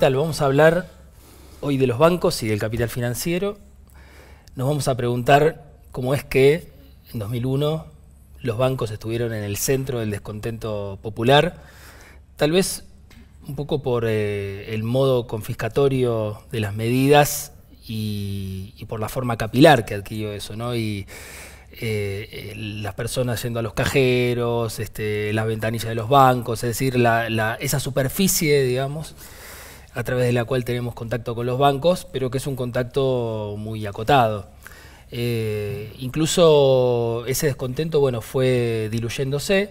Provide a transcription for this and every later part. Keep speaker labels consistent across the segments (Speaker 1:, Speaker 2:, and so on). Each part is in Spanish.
Speaker 1: Vamos a hablar hoy de los bancos y del capital financiero. Nos vamos a preguntar cómo es que en 2001 los bancos estuvieron en el centro del descontento popular, tal vez un poco por eh, el modo confiscatorio de las medidas y, por la forma capilar que adquirió eso, ¿no? Y, eh, eh, las personas yendo a los cajeros, este, las ventanillas de los bancos, es decir, esa superficie, digamos, a través de la cual tenemos contacto con los bancos, pero que es un contacto muy acotado. Eh, incluso ese descontento bueno, fue diluyéndose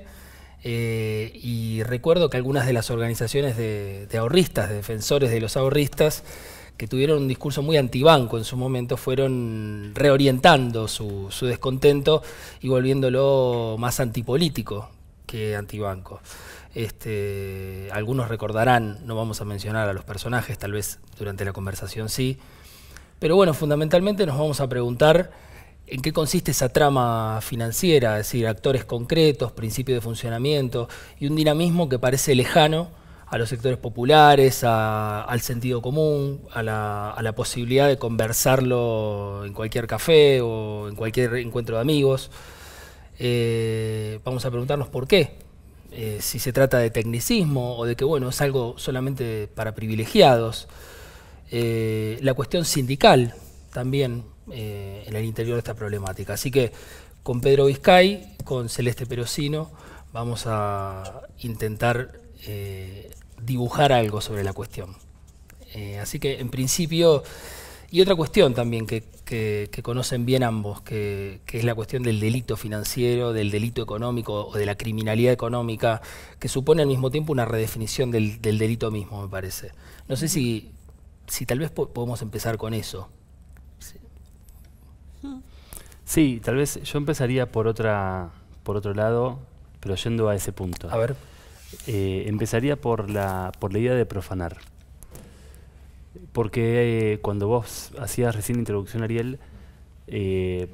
Speaker 1: eh, y recuerdo que algunas de las organizaciones de, ahorristas, de defensores de los ahorristas, que tuvieron un discurso muy antibanco en su momento, fueron reorientando su, su descontento y volviéndolo más antipolítico que antibanco. Este, algunos recordarán, no vamos a mencionar a los personajes, tal vez durante la conversación sí. Pero bueno, fundamentalmente nos vamos a preguntar en qué consiste esa trama financiera, es decir, actores concretos, principios de funcionamiento y un dinamismo que parece lejano a los sectores populares, al sentido común, a la, posibilidad de conversarlo en cualquier café o en cualquier encuentro de amigos. Eh, vamos a preguntarnos por qué eh, si se trata de tecnicismo o de que bueno, es algo solamente para privilegiados. Eh, la cuestión sindical también eh, en el interior de esta problemática. Así que con Pedro Vizcay, con Celeste Perosino, vamos a intentar dibujar algo sobre la cuestión. así que en principio... Y otra cuestión también que, conocen bien ambos, que, es la cuestión del delito financiero, del delito económico o de la criminalidad económica, que supone al mismo tiempo una redefinición del, delito mismo, me parece. No sé si, si tal vez podemos empezar con eso.
Speaker 2: Sí. tal vez yo empezaría por, otra, por otro lado, pero yendo a ese punto. A ver. Eh, empezaría por la, por la idea de profanar. Porque eh, cuando vos hacías recién la introducción, Ariel, eh,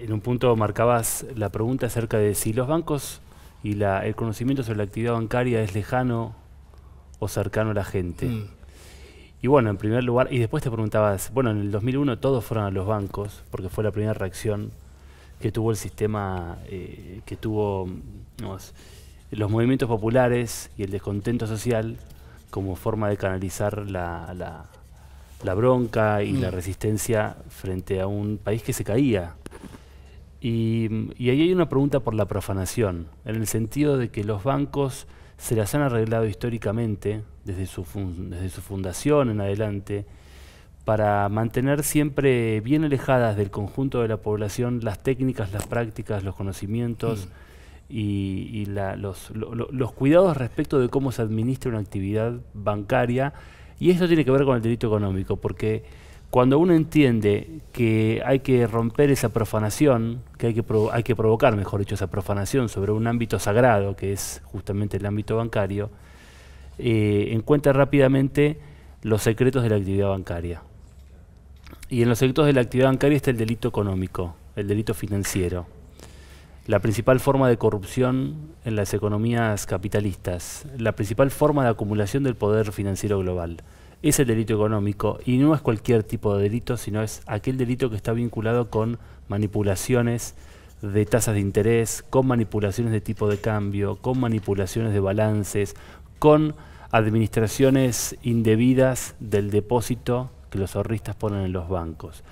Speaker 2: en un punto marcabas la pregunta acerca de si los bancos y el conocimiento sobre la actividad bancaria es lejano o cercano a la gente. Mm. Y bueno, en primer lugar, y después te preguntabas, bueno, en el 2001 todos fueron a los bancos, porque fue la primera reacción que tuvo el sistema, eh, que tuvo los movimientos populares y el descontento social como forma de canalizar la, la, bronca y la mm. resistencia frente a un país que se caía. Y, ahí hay una pregunta por la profanación, en el sentido de que los bancos se las han arreglado históricamente, desde su, desde su fundación en adelante, para mantener siempre bien alejadas del conjunto de la población las técnicas, las prácticas, los conocimientos. Mm y, la, los, los cuidados respecto de cómo se administra una actividad bancaria. Y esto tiene que ver con el delito económico, porque cuando uno entiende que hay que romper esa profanación, que hay que, hay que provocar, mejor dicho, esa profanación sobre un ámbito sagrado, que es justamente el ámbito bancario, eh, encuentra rápidamente los secretos de la actividad bancaria. Y en los secretos de la actividad bancaria está el delito económico, el delito financiero la principal forma de corrupción en las economías capitalistas, la principal forma de acumulación del poder financiero global. Es el delito económico y no es cualquier tipo de delito, sino es aquel delito que está vinculado con manipulaciones de tasas de interés, con manipulaciones de tipo de cambio, con manipulaciones de balances, con administraciones indebidas del depósito que los ahorristas ponen en los bancos.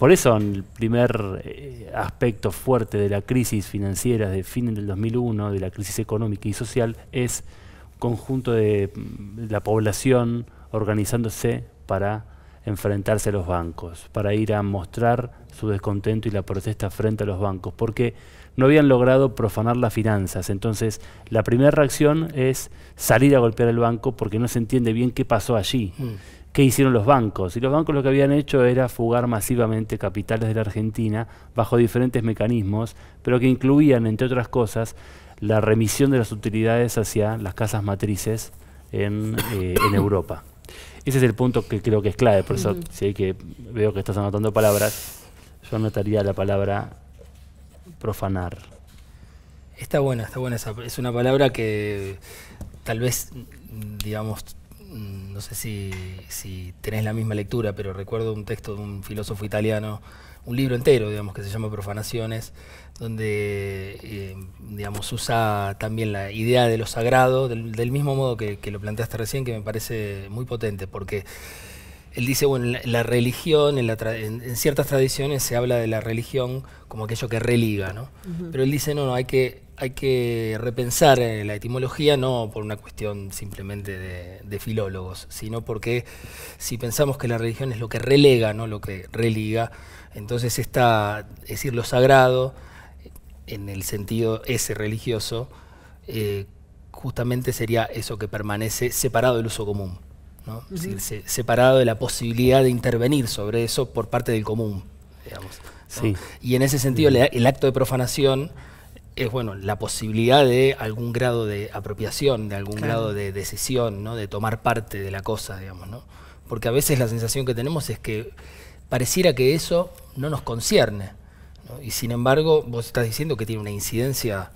Speaker 2: Por eso el primer eh, aspecto fuerte de la crisis financiera de fin del 2001, de la crisis económica y social, es conjunto de, mm, la población organizándose para enfrentarse a los bancos, para ir a mostrar su descontento y la protesta frente a los bancos, porque no habían logrado profanar las finanzas. Entonces, la primera reacción es salir a golpear el banco porque no se entiende bien qué pasó allí. Mm. ¿Qué hicieron los bancos? Y los bancos lo que habían hecho era fugar masivamente capitales de la Argentina bajo diferentes mecanismos, pero que incluían, entre otras cosas, la remisión de las utilidades hacia las casas matrices en, eh, Europa. Ese es el punto que creo que es clave, por eso que veo que estás anotando palabras. Yo anotaría la palabra profanar.
Speaker 1: Está buena, está buena Es una palabra que tal vez, digamos, Mm, no sé si, si tenés la misma lectura, pero recuerdo un texto de un filósofo italiano, un libro entero, digamos, que se llama Profanaciones, donde, eh, digamos, usa también la idea de lo sagrado, del, mismo modo que, lo planteaste recién, que me parece muy potente, porque él dice, bueno, la, religión, en, ciertas tradiciones se habla de la religión como aquello que religa, ¿no? Pero él dice, no, no, hay que hay que repensar eh, la etimología no por una cuestión simplemente de, filólogos, sino porque si pensamos que la religión es lo que relega, no lo que religa, entonces está, es decir, lo sagrado, en el sentido ese religioso, eh, justamente sería eso que permanece separado del uso común, ¿no? separado de la posibilidad de intervenir sobre eso por parte del común, Y en ese sentido, el acto de profanación es bueno, la posibilidad de algún grado de apropiación, de algún grado de decisión, ¿no? de tomar parte de la cosa, digamos, ¿no? Porque a veces la sensación que tenemos es que pareciera que eso no nos concierne. Y sin embargo, vos estás diciendo que tiene una incidencia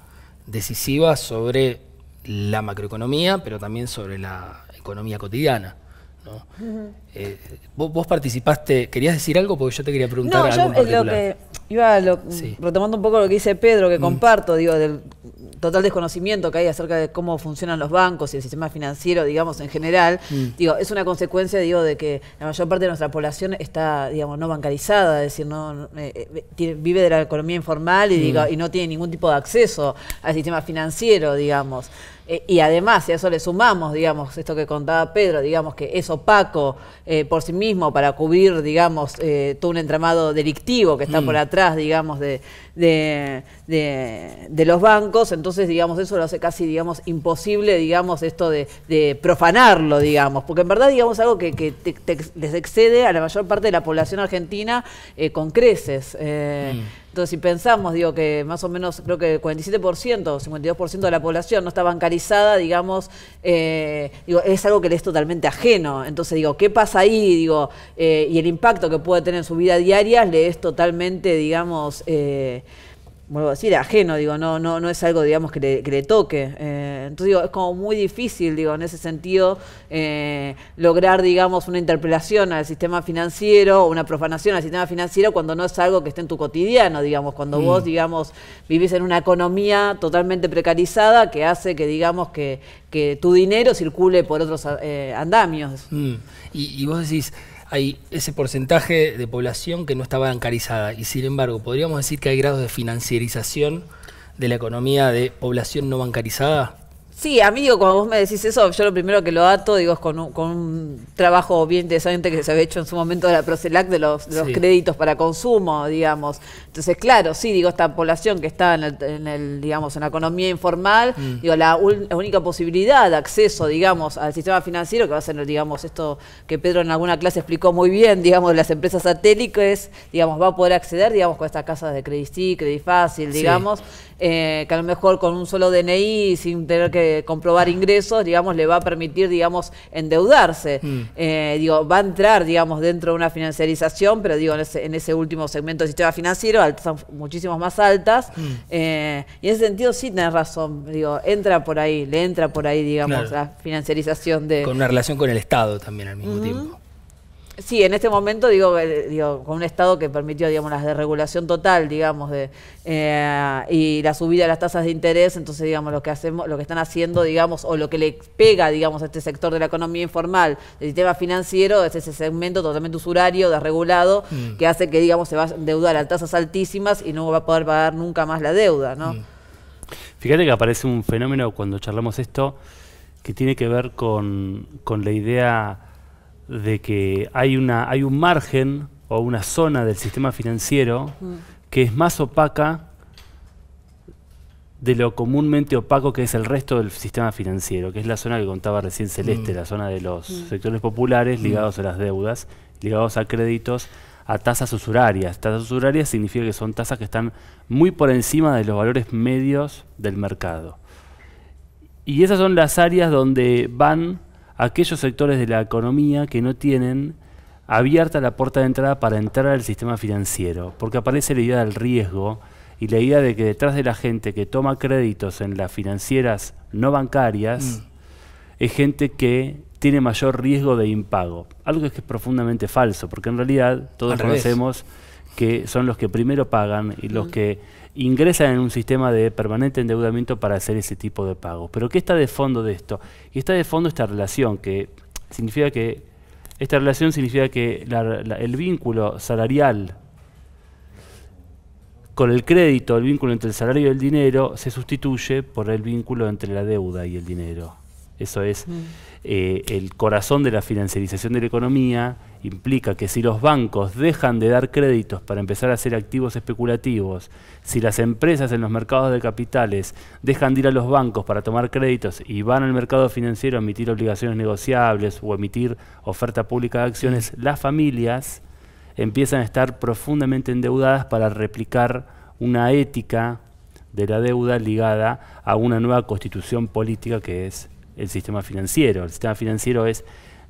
Speaker 1: decisiva sobre la macroeconomía, pero también sobre la economía cotidiana. ¿no? Eh, vos, participaste, querías decir algo porque yo te quería preguntar algo en particular. Lo que
Speaker 3: Iba lo, retomando un poco lo que dice Pedro, que mm. comparto, digo, del total desconocimiento que hay acerca de cómo funcionan los bancos y el sistema financiero, digamos, en general, mm. digo, es una consecuencia, digo, de que la mayor parte de nuestra población está, digamos, no bancarizada, es decir, no eh, eh, vive de la economía informal y, mm. digo, y no tiene ningún tipo de acceso al sistema financiero, digamos. Eh, y además, si a eso le sumamos, digamos, esto que contaba Pedro, digamos que es opaco eh, por sí mismo para cubrir, digamos, eh, todo un entramado delictivo que está mm. por atrás, digamos, de, de, los bancos, entonces, digamos, eso lo hace casi, digamos, imposible, digamos, esto de, profanarlo, digamos, porque en verdad, digamos, algo que, les excede a la mayor parte de la población argentina con creces. Mm. Entonces, si pensamos, digo, que más o menos creo que el 47% o 52% de la población no está bancarizada, digamos, eh, es algo que le es totalmente ajeno. Entonces, digo, ¿qué pasa ahí? Digo, eh, y el impacto que puede tener en su vida diaria le es totalmente, digamos, eh, vuelvo a decir, ajeno, digo, no, no, no es algo, digamos, que le, toque. Eh, entonces, digo, es como muy difícil, digo, en ese sentido, eh, lograr, digamos, una interpelación al sistema financiero, o una profanación al sistema financiero cuando no es algo que esté en tu cotidiano, digamos, cuando vos, mm. digamos, vivís en una economía totalmente precarizada que hace que, digamos, que, tu dinero circule por otros eh, andamios.
Speaker 1: Mm. Y, y vos decís hay ese porcentaje de población que no está bancarizada y sin embargo podríamos decir que hay grados de financiarización de la economía de población no bancarizada.
Speaker 3: Sí, amigo, mí cuando vos me decís eso, yo lo primero que lo ato, digo, es con un, con trabajo bien interesante que se había hecho en su momento de la Procelac de los, créditos para consumo, digamos. Entonces, claro, sí, digo, esta población que está en el, digamos, en la economía informal, mm. digo, la, única posibilidad de acceso, digamos, al sistema financiero, que va a ser, digamos, esto que Pedro en alguna clase explicó muy bien, digamos, de las empresas satélites, digamos, va a poder acceder, digamos, con estas casas de Credit Credit Fácil, digamos, eh, que a lo mejor con un solo DNI, sin tener que comprobar ingresos, digamos, le va a permitir, digamos, endeudarse. Mm. Eh, digo, va a entrar, digamos, dentro de una financiarización, pero digo, en ese, último segmento del sistema financiero, son muchísimas más altas. Mm. Eh, y en ese sentido sí tenés razón, digo, entra por ahí, le entra por ahí, digamos, la financiarización de... Con una
Speaker 1: relación con el Estado también al mismo tiempo
Speaker 3: sí, en este momento, digo, eh, digo, con un Estado que permitió, digamos, la desregulación total, digamos, de, eh, y la subida de las tasas de interés, entonces, digamos, lo que hacemos, lo que están haciendo, digamos, o lo que le pega, digamos, a este sector de la economía informal, del sistema financiero, es ese segmento totalmente usurario, desregulado, mm. que hace que, digamos, se va a endeudar a tasas altísimas y no va a poder pagar nunca más la deuda, ¿no? Mm.
Speaker 2: Fíjate que aparece un fenómeno cuando charlamos esto que tiene que ver con, con la idea de que hay, una, hay un margen o una zona del sistema financiero mm. que es más opaca de lo comúnmente opaco que es el resto del sistema financiero, que es la zona que contaba recién Celeste, mm. la zona de los mm. sectores populares ligados a las deudas, ligados a créditos, a tasas usurarias. Tasas usurarias significa que son tasas que están muy por encima de los valores medios del mercado. Y esas son las áreas donde van aquellos sectores de la economía que no tienen abierta la puerta de entrada para entrar al sistema financiero, porque aparece la idea del riesgo y la idea de que detrás de la gente que toma créditos en las financieras no bancarias mm. es gente que tiene mayor riesgo de impago, algo que es profundamente falso, porque en realidad todos conocemos que son los que primero pagan y los mm. que ingresan en un sistema de permanente endeudamiento para hacer ese tipo de pagos. Pero ¿qué está de fondo de esto? Y está de fondo esta relación que significa que esta relación significa que el vínculo salarial con el crédito, el vínculo entre el salario y el dinero, se sustituye por el vínculo entre la deuda y el dinero. Eso es mm. eh, el corazón de la financiarización de la economía implica que si los bancos dejan de dar créditos para empezar a hacer activos especulativos, si las empresas en los mercados de capitales dejan de ir a los bancos para tomar créditos y van al mercado financiero a emitir obligaciones negociables o emitir oferta pública de acciones, las familias empiezan a estar profundamente endeudadas para replicar una ética de la deuda ligada a una nueva constitución política que es el sistema financiero. El sistema financiero es,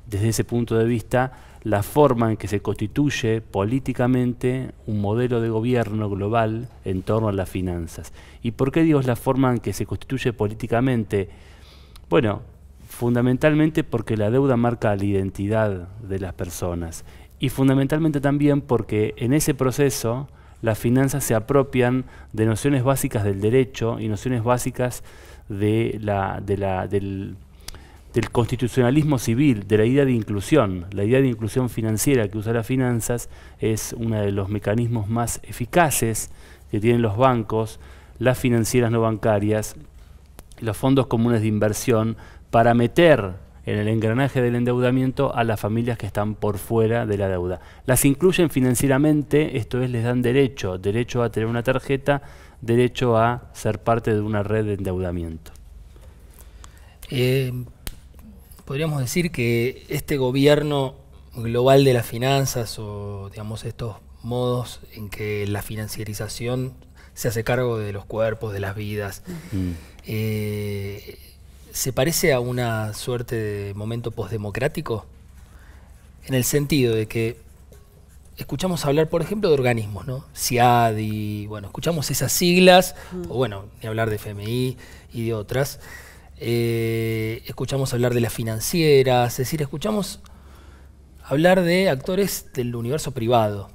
Speaker 2: desde ese punto de vista, la forma en que se constituye políticamente un modelo de gobierno global en torno a las finanzas. ¿Y por qué digo la forma en que se constituye políticamente? Bueno, fundamentalmente porque la deuda marca la identidad de las personas y fundamentalmente también porque en ese proceso las finanzas se apropian de nociones básicas del derecho y nociones básicas de la, la, del, del constitucionalismo civil, de la idea de inclusión. La idea de inclusión financiera que usa las finanzas es uno de los mecanismos más eficaces que tienen los bancos, las financieras no bancarias, los fondos comunes de inversión, para meter en el engranaje del endeudamiento a las familias que están por fuera de la deuda. Las incluyen financieramente, esto es, les dan derecho, derecho a tener una tarjeta, derecho a ser parte de una red de endeudamiento. Eh, podríamos decir que este gobierno
Speaker 1: global de las finanzas o digamos estos modos en que la financiarización se hace cargo de los cuerpos, de las vidas, mm. eh, ¿se parece a una suerte de momento postdemocrático? En el sentido de que escuchamos hablar, por ejemplo, de organismos, ¿no? y bueno, escuchamos esas siglas, mm. o bueno, ni hablar de FMI y de otras. Eh, escuchamos hablar de las financieras, es decir, escuchamos hablar de actores del universo privado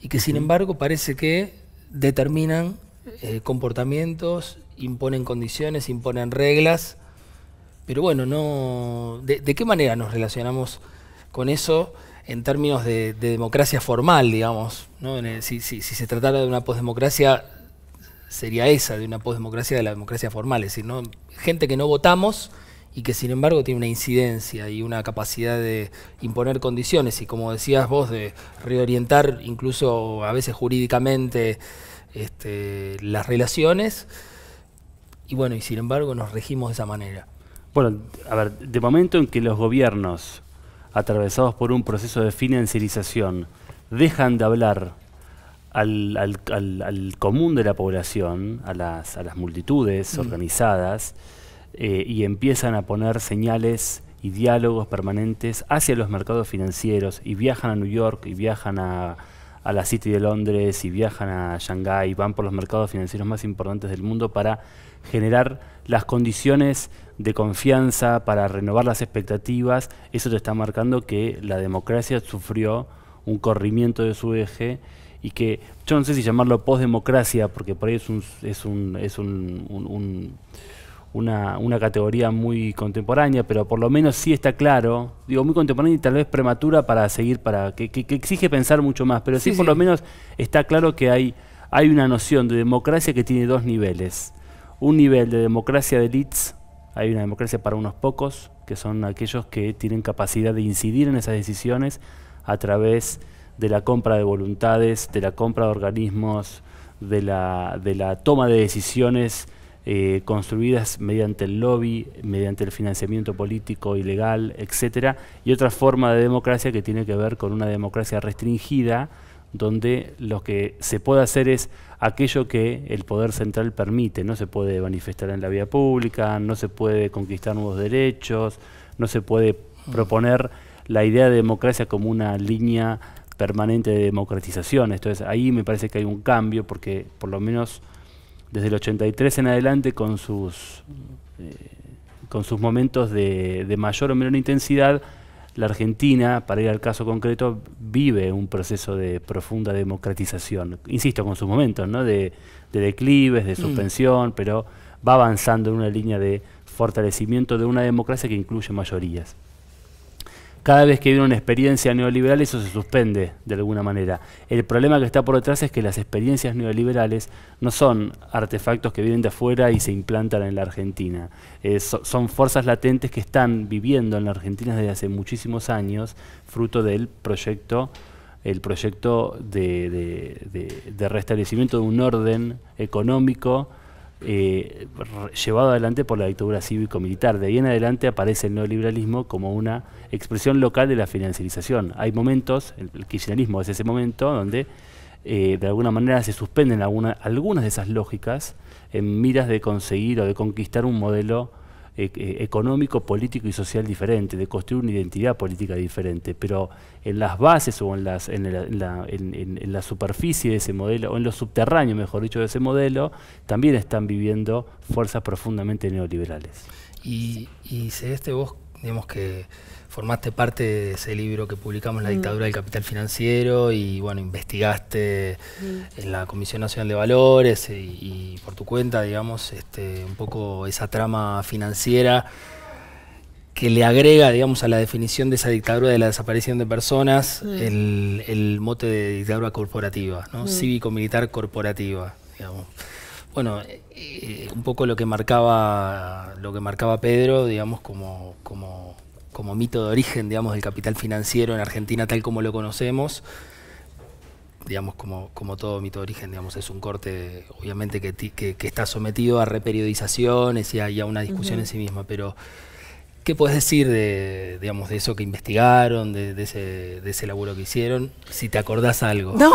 Speaker 1: y que sin embargo parece que determinan eh, comportamientos, imponen condiciones, imponen reglas, pero bueno, no, de, qué manera nos relacionamos con eso? en términos de, democracia formal, digamos. ¿no? Si, si, se tratara de una posdemocracia, sería esa, de una posdemocracia de la democracia formal, es decir, ¿no? gente que no votamos y que sin embargo tiene una incidencia y una capacidad de imponer condiciones y como decías vos, de reorientar incluso a veces jurídicamente este, las relaciones. Y bueno, y sin embargo nos regimos de esa
Speaker 2: manera. Bueno, a ver, de momento en que los gobiernos atravesados por un proceso de financiarización dejan de hablar al, al, común de la población, a las, a las multitudes mm. organizadas, eh, y empiezan a poner señales y diálogos permanentes hacia los mercados financieros y viajan a New York y viajan a, a la City de Londres y viajan a Shanghái, van por los mercados financieros más importantes del mundo para generar las condiciones de confianza, para renovar las expectativas. Eso te está marcando que la democracia sufrió un corrimiento de su eje y que yo no sé si llamarlo postdemocracia, porque por ahí es, un, es, un, una, categoría muy contemporánea, pero por lo menos sí está claro, digo, muy contemporánea y tal vez prematura para seguir, para que, exige pensar mucho más, pero sí, por lo menos está claro que hay, hay una noción de democracia que tiene dos niveles. Un nivel de democracia de elites, hay una democracia para unos pocos, que son aquellos que tienen capacidad de incidir en esas decisiones a través de la compra de voluntades, de la compra de organismos, de la, de la toma de decisiones eh, construidas mediante el lobby, mediante el financiamiento político ilegal, etcétera, y otra forma de democracia que tiene que ver con una democracia restringida, donde lo que se puede hacer es aquello que el poder central permite, no se puede manifestar en la vía pública, no se puede conquistar nuevos derechos, no se puede mm. proponer la idea de democracia como una línea permanente de democratización. Entonces ahí me parece que hay un cambio porque por lo menos desde el 83 en adelante con sus, eh, con sus momentos de, mayor o menor intensidad, la Argentina, para ir al caso concreto, vive un proceso de profunda democratización. Insisto, con sus momentos ¿no? de, declives, de mm. suspensión, pero va avanzando en una línea de fortalecimiento de una democracia que incluye mayorías cada vez que viene una experiencia neoliberal eso se suspende de alguna manera. El problema que está por detrás es que las experiencias neoliberales no son artefactos que vienen de afuera y se implantan en la Argentina. Eh, son fuerzas latentes que están viviendo en la Argentina desde hace muchísimos años, fruto del proyecto el proyecto de restablecimiento de un orden económico eh, llevado adelante por la dictadura cívico-militar. De ahí en adelante aparece el neoliberalismo como una expresión local de la financiarización. Hay momentos, el, kirchnerismo es ese momento donde eh, de alguna manera se suspenden algunas de esas lógicas en miras de conseguir o de conquistar un modelo eh, económico, político y social diferente, de construir una identidad política diferente, pero en las bases o en, las, en, la, superficie de ese modelo, o en los subterráneos, mejor dicho, de ese modelo, también están viviendo fuerzas profundamente neoliberales.
Speaker 1: Y, y este vos, digamos que formaste parte de ese libro que publicamos, La mm. dictadura del capital financiero, y bueno, investigaste mm. en la Comisión Nacional de Valores eh, y, por tu cuenta, digamos, este, un poco esa trama financiera que le agrega, digamos, a la definición de esa dictadura de la desaparición de personas mm. el, mote de dictadura corporativa, ¿no? Cívico-militar corporativa, digamos. Bueno, eh, eh, un poco lo que marcaba, lo que marcaba Pedro, digamos, como, como como mito de origen, digamos, del capital financiero en Argentina tal como lo conocemos, digamos, como, como todo mito de origen, digamos, es un corte obviamente que, que, está sometido a reperiodizaciones y a, una discusión en sí misma, pero ¿Qué puedes decir de, digamos, de eso que investigaron, de, ese, de ese laburo que hicieron? Si te acordás algo. No,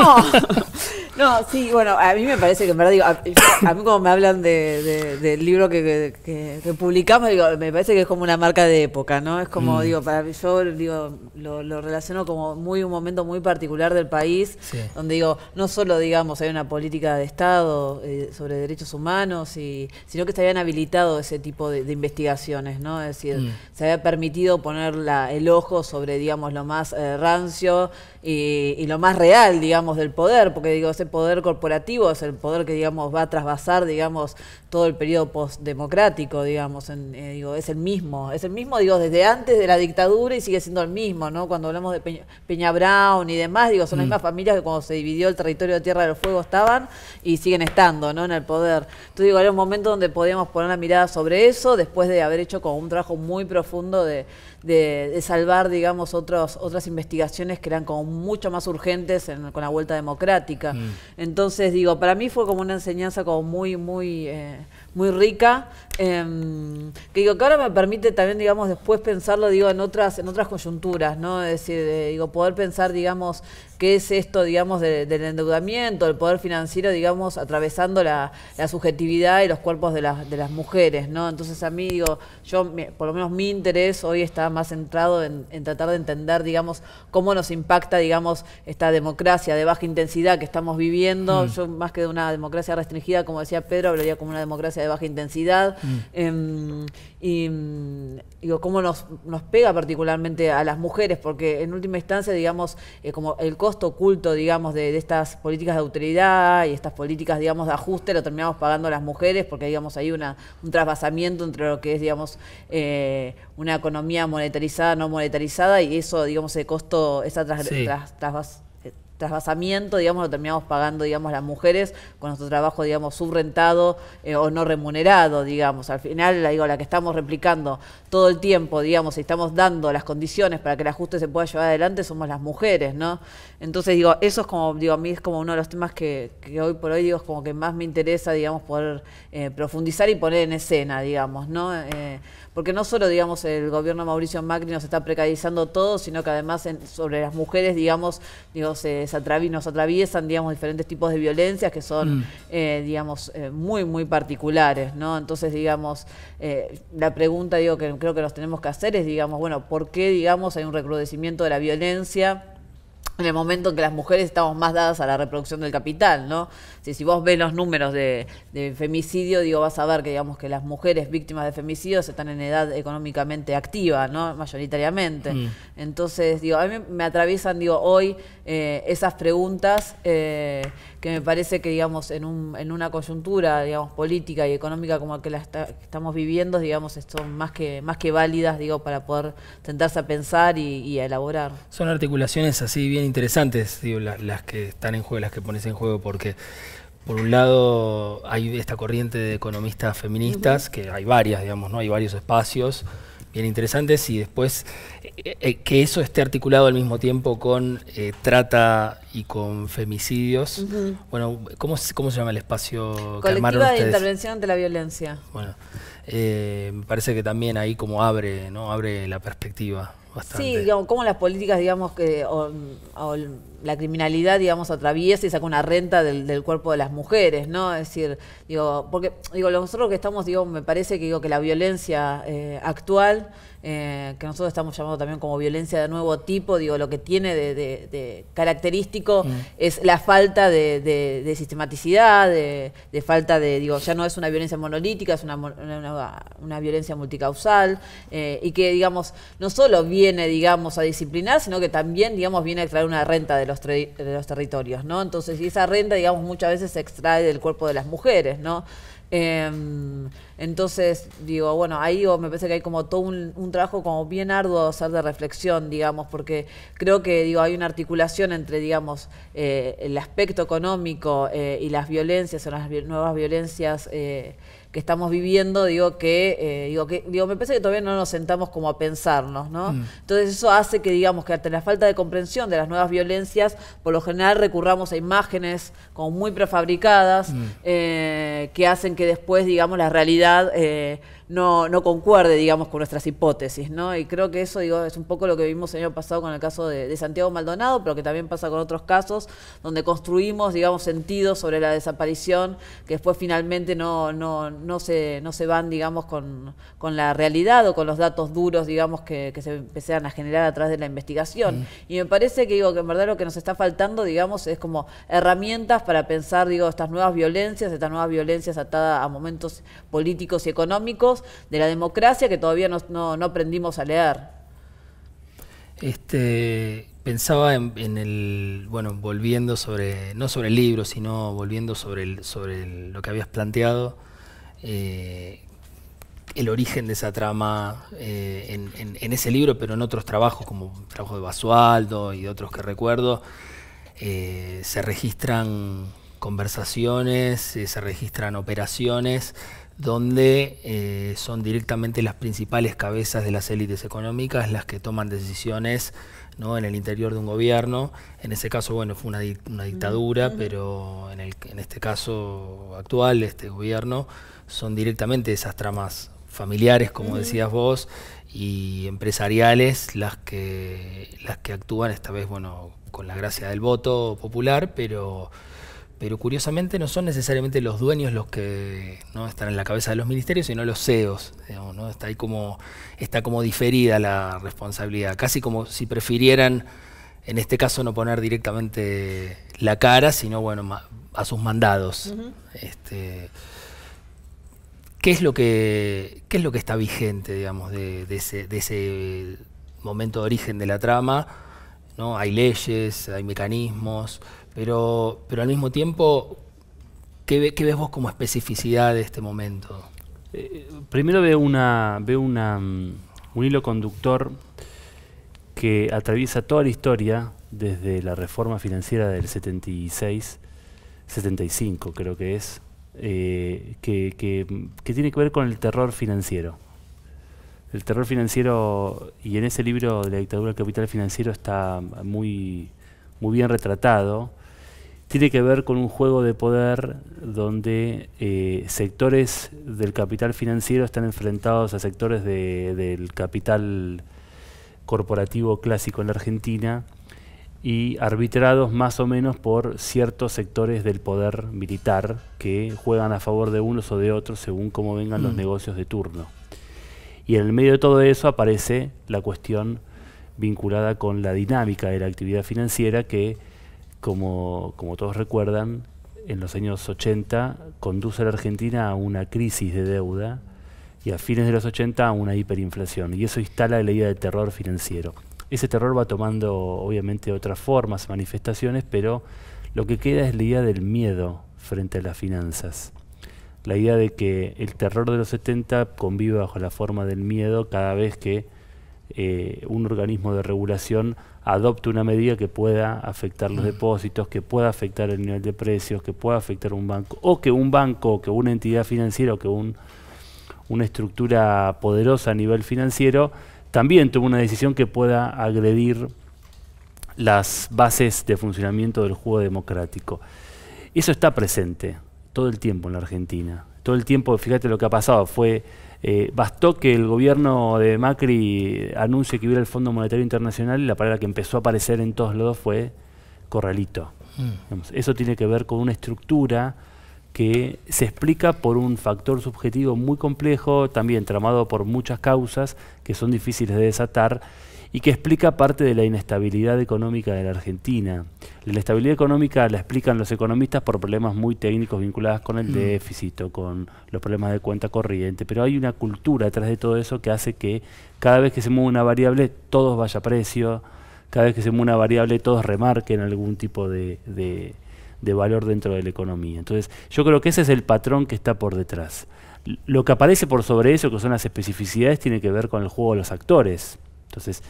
Speaker 3: no, sí, bueno, a mí me parece que en verdad, digo, a, mí como me hablan del libro que, publicamos, digo, me parece que es como una marca de época, ¿no? Es como, mm. digo, para mí yo digo, lo, relaciono como muy un momento muy particular del país, donde digo, no solo, digamos, hay una política de Estado eh, sobre derechos humanos, y, sino que se habían habilitado ese tipo de, investigaciones, ¿no? Es decir, mm se había permitido poner la, el ojo sobre, digamos, lo más eh, rancio, y, lo más real, digamos, del poder, porque digo, ese poder corporativo es el poder que, digamos, va a trasvasar, digamos, todo el periodo postdemocrático, digamos, eh, digo, es el mismo, es el mismo, digo, desde antes de la dictadura y sigue siendo el mismo, ¿no? Cuando hablamos de Peña, Brown y demás, digo, son las mm. mismas familias que cuando se dividió el territorio de Tierra del Fuego estaban y siguen estando, ¿no? En el poder. Entonces, digo, era un momento donde podíamos poner la mirada sobre eso, después de haber hecho como un trabajo muy profundo de de, salvar, digamos, otras investigaciones que eran como mucho más urgentes con la vuelta democrática. Mm. Entonces, digo, para mí fue como una enseñanza como muy, muy... Eh, muy rica. Em, que digo, ahora me permite también, digamos, después pensarlo, digo, en otras, en otras coyunturas, ¿no? Es decir, digo, poder pensar, digamos, qué es esto, digamos, del endeudamiento, el poder financiero, digamos, atravesando la, subjetividad y los cuerpos de, las mujeres, ¿no? Entonces a mí, digo, yo, por lo menos mi interés hoy está más centrado en, tratar de entender, digamos, cómo nos impacta, digamos, esta democracia de baja intensidad que estamos viviendo. Mm. Yo, más que de una democracia restringida, como decía Pedro, hablaría como una democracia de baja intensidad. Mm. Em, y digo, cómo nos, pega particularmente a las mujeres, porque en última instancia, digamos, eh, como el costo oculto, digamos, de, estas políticas de autoridad y estas políticas, digamos, de ajuste, lo terminamos pagando a las mujeres, porque, digamos, hay una, un trasvasamiento entre lo que es, digamos, eh, una economía monetarizada, no monetarizada, y eso, digamos, el costo, esa tras, trasvasamiento, digamos, lo terminamos pagando, digamos, las mujeres con nuestro trabajo, digamos, subrentado eh, o no remunerado, digamos. Al final, digo, la que estamos replicando todo el tiempo, digamos, y estamos dando las condiciones para que el ajuste se pueda llevar adelante, somos las mujeres, ¿no? Entonces, digo, eso es como, digo, a mí es como uno de los temas que, que hoy por hoy, digo, como que más me interesa, digamos, poder eh, profundizar y poner en escena, digamos, ¿no? Eh, porque no solo, digamos, el gobierno Mauricio Macri nos está precarizando todo, sino que además sobre las mujeres, digamos, digo, se nos atraviesan, digamos, diferentes tipos de violencias que son, mm. eh, digamos, eh, muy, muy particulares, ¿no? Entonces, digamos, eh, la pregunta, digo, que creo que nos tenemos que hacer es, digamos, bueno, ¿por qué, digamos, hay un recrudecimiento de la violencia? en el momento en que las mujeres estamos más dadas a la reproducción del capital, ¿no? Si, si vos ves los números de, femicidio, digo, vas a ver que digamos que las mujeres víctimas de femicidio están en edad económicamente activa, ¿no? Mayoritariamente. Mm. Entonces, digo, a mí me atraviesan, digo, hoy eh, esas preguntas. Eh, que me parece que, digamos, en, un, en una coyuntura, política y económica como que la que estamos viviendo, digamos, son más que, más que válidas, digo, para poder sentarse a pensar y, a elaborar.
Speaker 1: Son articulaciones así bien interesantes, las que están en juego, las que pones en juego, porque por un lado hay esta corriente de economistas feministas, que hay varias, digamos, ¿no? Hay varios espacios bien interesantes y después eh, eh, eh, que eso esté articulado al mismo tiempo con trata y con femicidios. Bueno, ¿cómo, se llama el espacio Colectiva que armaron de
Speaker 3: Intervención ante la Violencia.
Speaker 1: Bueno, me parece que también ahí como abre, ¿no? Abre la perspectiva bastante.
Speaker 3: Sí, como las políticas, digamos, que la criminalidad, digamos, atraviesa y saca una renta del, cuerpo de las mujeres, ¿no? Es decir, digo, porque, digo, nosotros que estamos, digo, me parece que digo que la violencia eh, actual, eh, que nosotros estamos llamando también como violencia de nuevo tipo, digo, lo que tiene de, característico mm. es la falta de, sistematicidad, de, falta de, digo, ya no es una violencia monolítica, es una, una, violencia multicausal, eh, y que, digamos, no solo viene, digamos, a disciplinar, sino que también, digamos, viene a traer una renta de los de los territorios, ¿no? Entonces, y esa renta, digamos, muchas veces se extrae del cuerpo de las mujeres, ¿no? Em, entonces, digo, bueno, ahí me parece que hay como todo un, trabajo como bien arduo hacer de reflexión, digamos, porque creo que, digo, hay una articulación entre, digamos, eh, el aspecto económico eh, y las violencias o las nuevas violencias eh, que estamos viviendo, digo que, eh, digo que, digo, me parece que todavía no nos sentamos como a pensarnos, ¿no? Mm. Entonces eso hace que digamos que ante la falta de comprensión de las nuevas violencias, por lo general recurramos a imágenes como muy prefabricadas, mm. eh, que hacen que después, digamos, la realidad eh, no, no concuerde, digamos, con nuestras hipótesis, ¿no? Y creo que eso, digo, es un poco lo que vimos el año pasado con el caso de, Santiago Maldonado, pero que también pasa con otros casos donde construimos, digamos, sentidos sobre la desaparición que después finalmente no, no, no, se, no se van, digamos, con, la realidad o con los datos duros, digamos, que, se empiezan a generar a través de la investigación. Y me parece que, digo, que en verdad lo que nos está faltando, digamos, es como herramientas para pensar, digo, estas nuevas violencias, estas nuevas violencias atadas a momentos políticos y económicos, de la democracia que todavía no, aprendimos a leer.
Speaker 1: Este, pensaba en, el, bueno, volviendo sobre, no sobre el libro, sino volviendo sobre, sobre lo que habías planteado, eh, el origen de esa trama eh, en, ese libro, pero en otros trabajos, como el trabajo de Basualdo y otros que recuerdo, eh, se registran conversaciones, se registran operaciones donde eh, son directamente las principales cabezas de las élites económicas las que toman decisiones ¿no? en el interior de un gobierno. En ese caso, bueno, fue una, dictadura, pero en, el, en este caso actual, este gobierno, son directamente esas tramas familiares, como decías vos, y empresariales las que, las que actúan esta vez, bueno, con la gracia del voto popular, pero pero curiosamente no son necesariamente los dueños los que no están en la cabeza de los ministerios, sino los CEOs. Está ahí como está como diferida la responsabilidad, casi como si prefirieran en este caso no poner directamente la cara, sino bueno, a sus mandados. este, ¿qué, es lo que, ¿Qué es lo que está vigente, digamos, de, de, ese, de ese, momento de origen de la trama? ¿no? Hay leyes, hay mecanismos pero, pero al mismo tiempo,
Speaker 2: ¿qué, ¿qué, ves vos como especificidad de este momento? Eh, primero veo, una, veo mm, un hilo conductor que atraviesa toda la historia desde la reforma financiera del 76, 75 creo que es, eh, que, que, tiene que ver con el terror financiero. El terror financiero, y en ese libro de la dictadura del capital financiero está muy, muy bien retratado, tiene que ver con un juego de poder donde eh, sectores del capital financiero están enfrentados a sectores del capital corporativo clásico en la Argentina y arbitrados más o menos por ciertos sectores del poder militar que juegan a favor de unos o de otros según cómo vengan los mm. negocios de turno. Y en el medio de todo eso aparece la cuestión vinculada con la dinámica de la actividad financiera que como, todos recuerdan, en los años 80 conduce a la Argentina a una crisis de deuda y a fines de los 80 a una hiperinflación. Y eso instala la idea de terror financiero. Ese terror va tomando obviamente otras formas, manifestaciones, pero lo que queda es la idea del miedo frente a las finanzas. La idea de que el terror de los 70 convive bajo la forma del miedo cada vez que eh, un organismo de regulación adopte una medida que pueda afectar los mm. depósitos, que pueda afectar el nivel de precios, que pueda afectar un banco, o que un banco, que una entidad financiera, que una estructura poderosa a nivel financiero, también tome una decisión que pueda agredir las bases de funcionamiento del juego democrático. Eso está presente todo el tiempo en la Argentina. Todo el tiempo, fíjate lo que ha pasado, fue eh, bastó que el gobierno de Macri anuncie que hubiera el Fondo Monetario Internacional y la palabra que empezó a aparecer en todos lados fue corralito. Mm. Eso tiene que ver con una estructura que se explica por un factor subjetivo muy complejo, también tramado por muchas causas que son difíciles de desatar y que explica parte de la inestabilidad económica de la Argentina. La inestabilidad económica la explican los economistas por problemas muy técnicos vinculados con el mm. déficit o con los problemas de cuenta corriente, pero hay una cultura detrás de todo eso que hace que cada vez que se mueve una variable, todos vaya a precio, cada vez que se mueve una variable, todos remarquen algún tipo de, de valor dentro de la economía. Entonces, yo creo que ese es el patrón que está por detrás. Lo que aparece por sobre eso, que son las especificidades, tiene que ver con el juego de los actores. Entonces,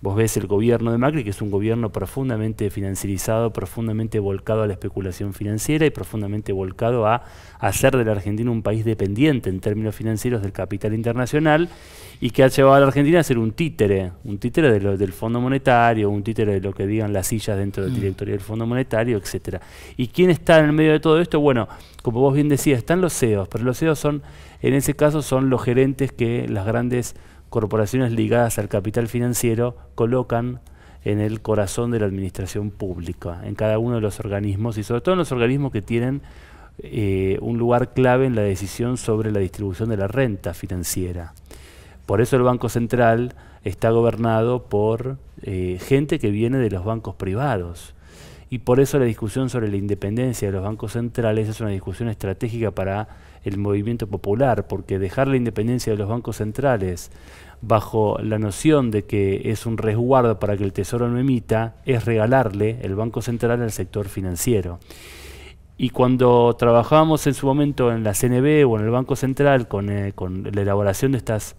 Speaker 2: Vos ves el gobierno de Macri, que es un gobierno profundamente financiarizado, profundamente volcado a la especulación financiera y profundamente volcado a hacer de la Argentina un país dependiente en términos financieros del capital internacional y que ha llevado a la Argentina a ser un títere, un títere de lo, del Fondo Monetario, un títere de lo que digan las sillas dentro del mm. directoría del Fondo Monetario, etcétera. ¿Y quién está en el medio de todo esto? Bueno, como vos bien decías, están los CEOs, pero los CEOs son, en ese caso, son los gerentes que las grandes corporaciones ligadas al capital financiero colocan en el corazón de la administración pública, en cada uno de los organismos y sobre todo en los organismos que tienen eh, un lugar clave en la decisión sobre la distribución de la renta financiera. Por eso el Banco Central está gobernado por eh, gente que viene de los bancos privados. Y por eso la discusión sobre la independencia de los bancos centrales es una discusión estratégica para el movimiento popular, porque dejar la independencia de los bancos centrales bajo la noción de que es un resguardo para que el Tesoro no emita, es regalarle el Banco Central al sector financiero. Y cuando trabajábamos en su momento en la CNB o en el Banco Central con, eh, con la elaboración de estas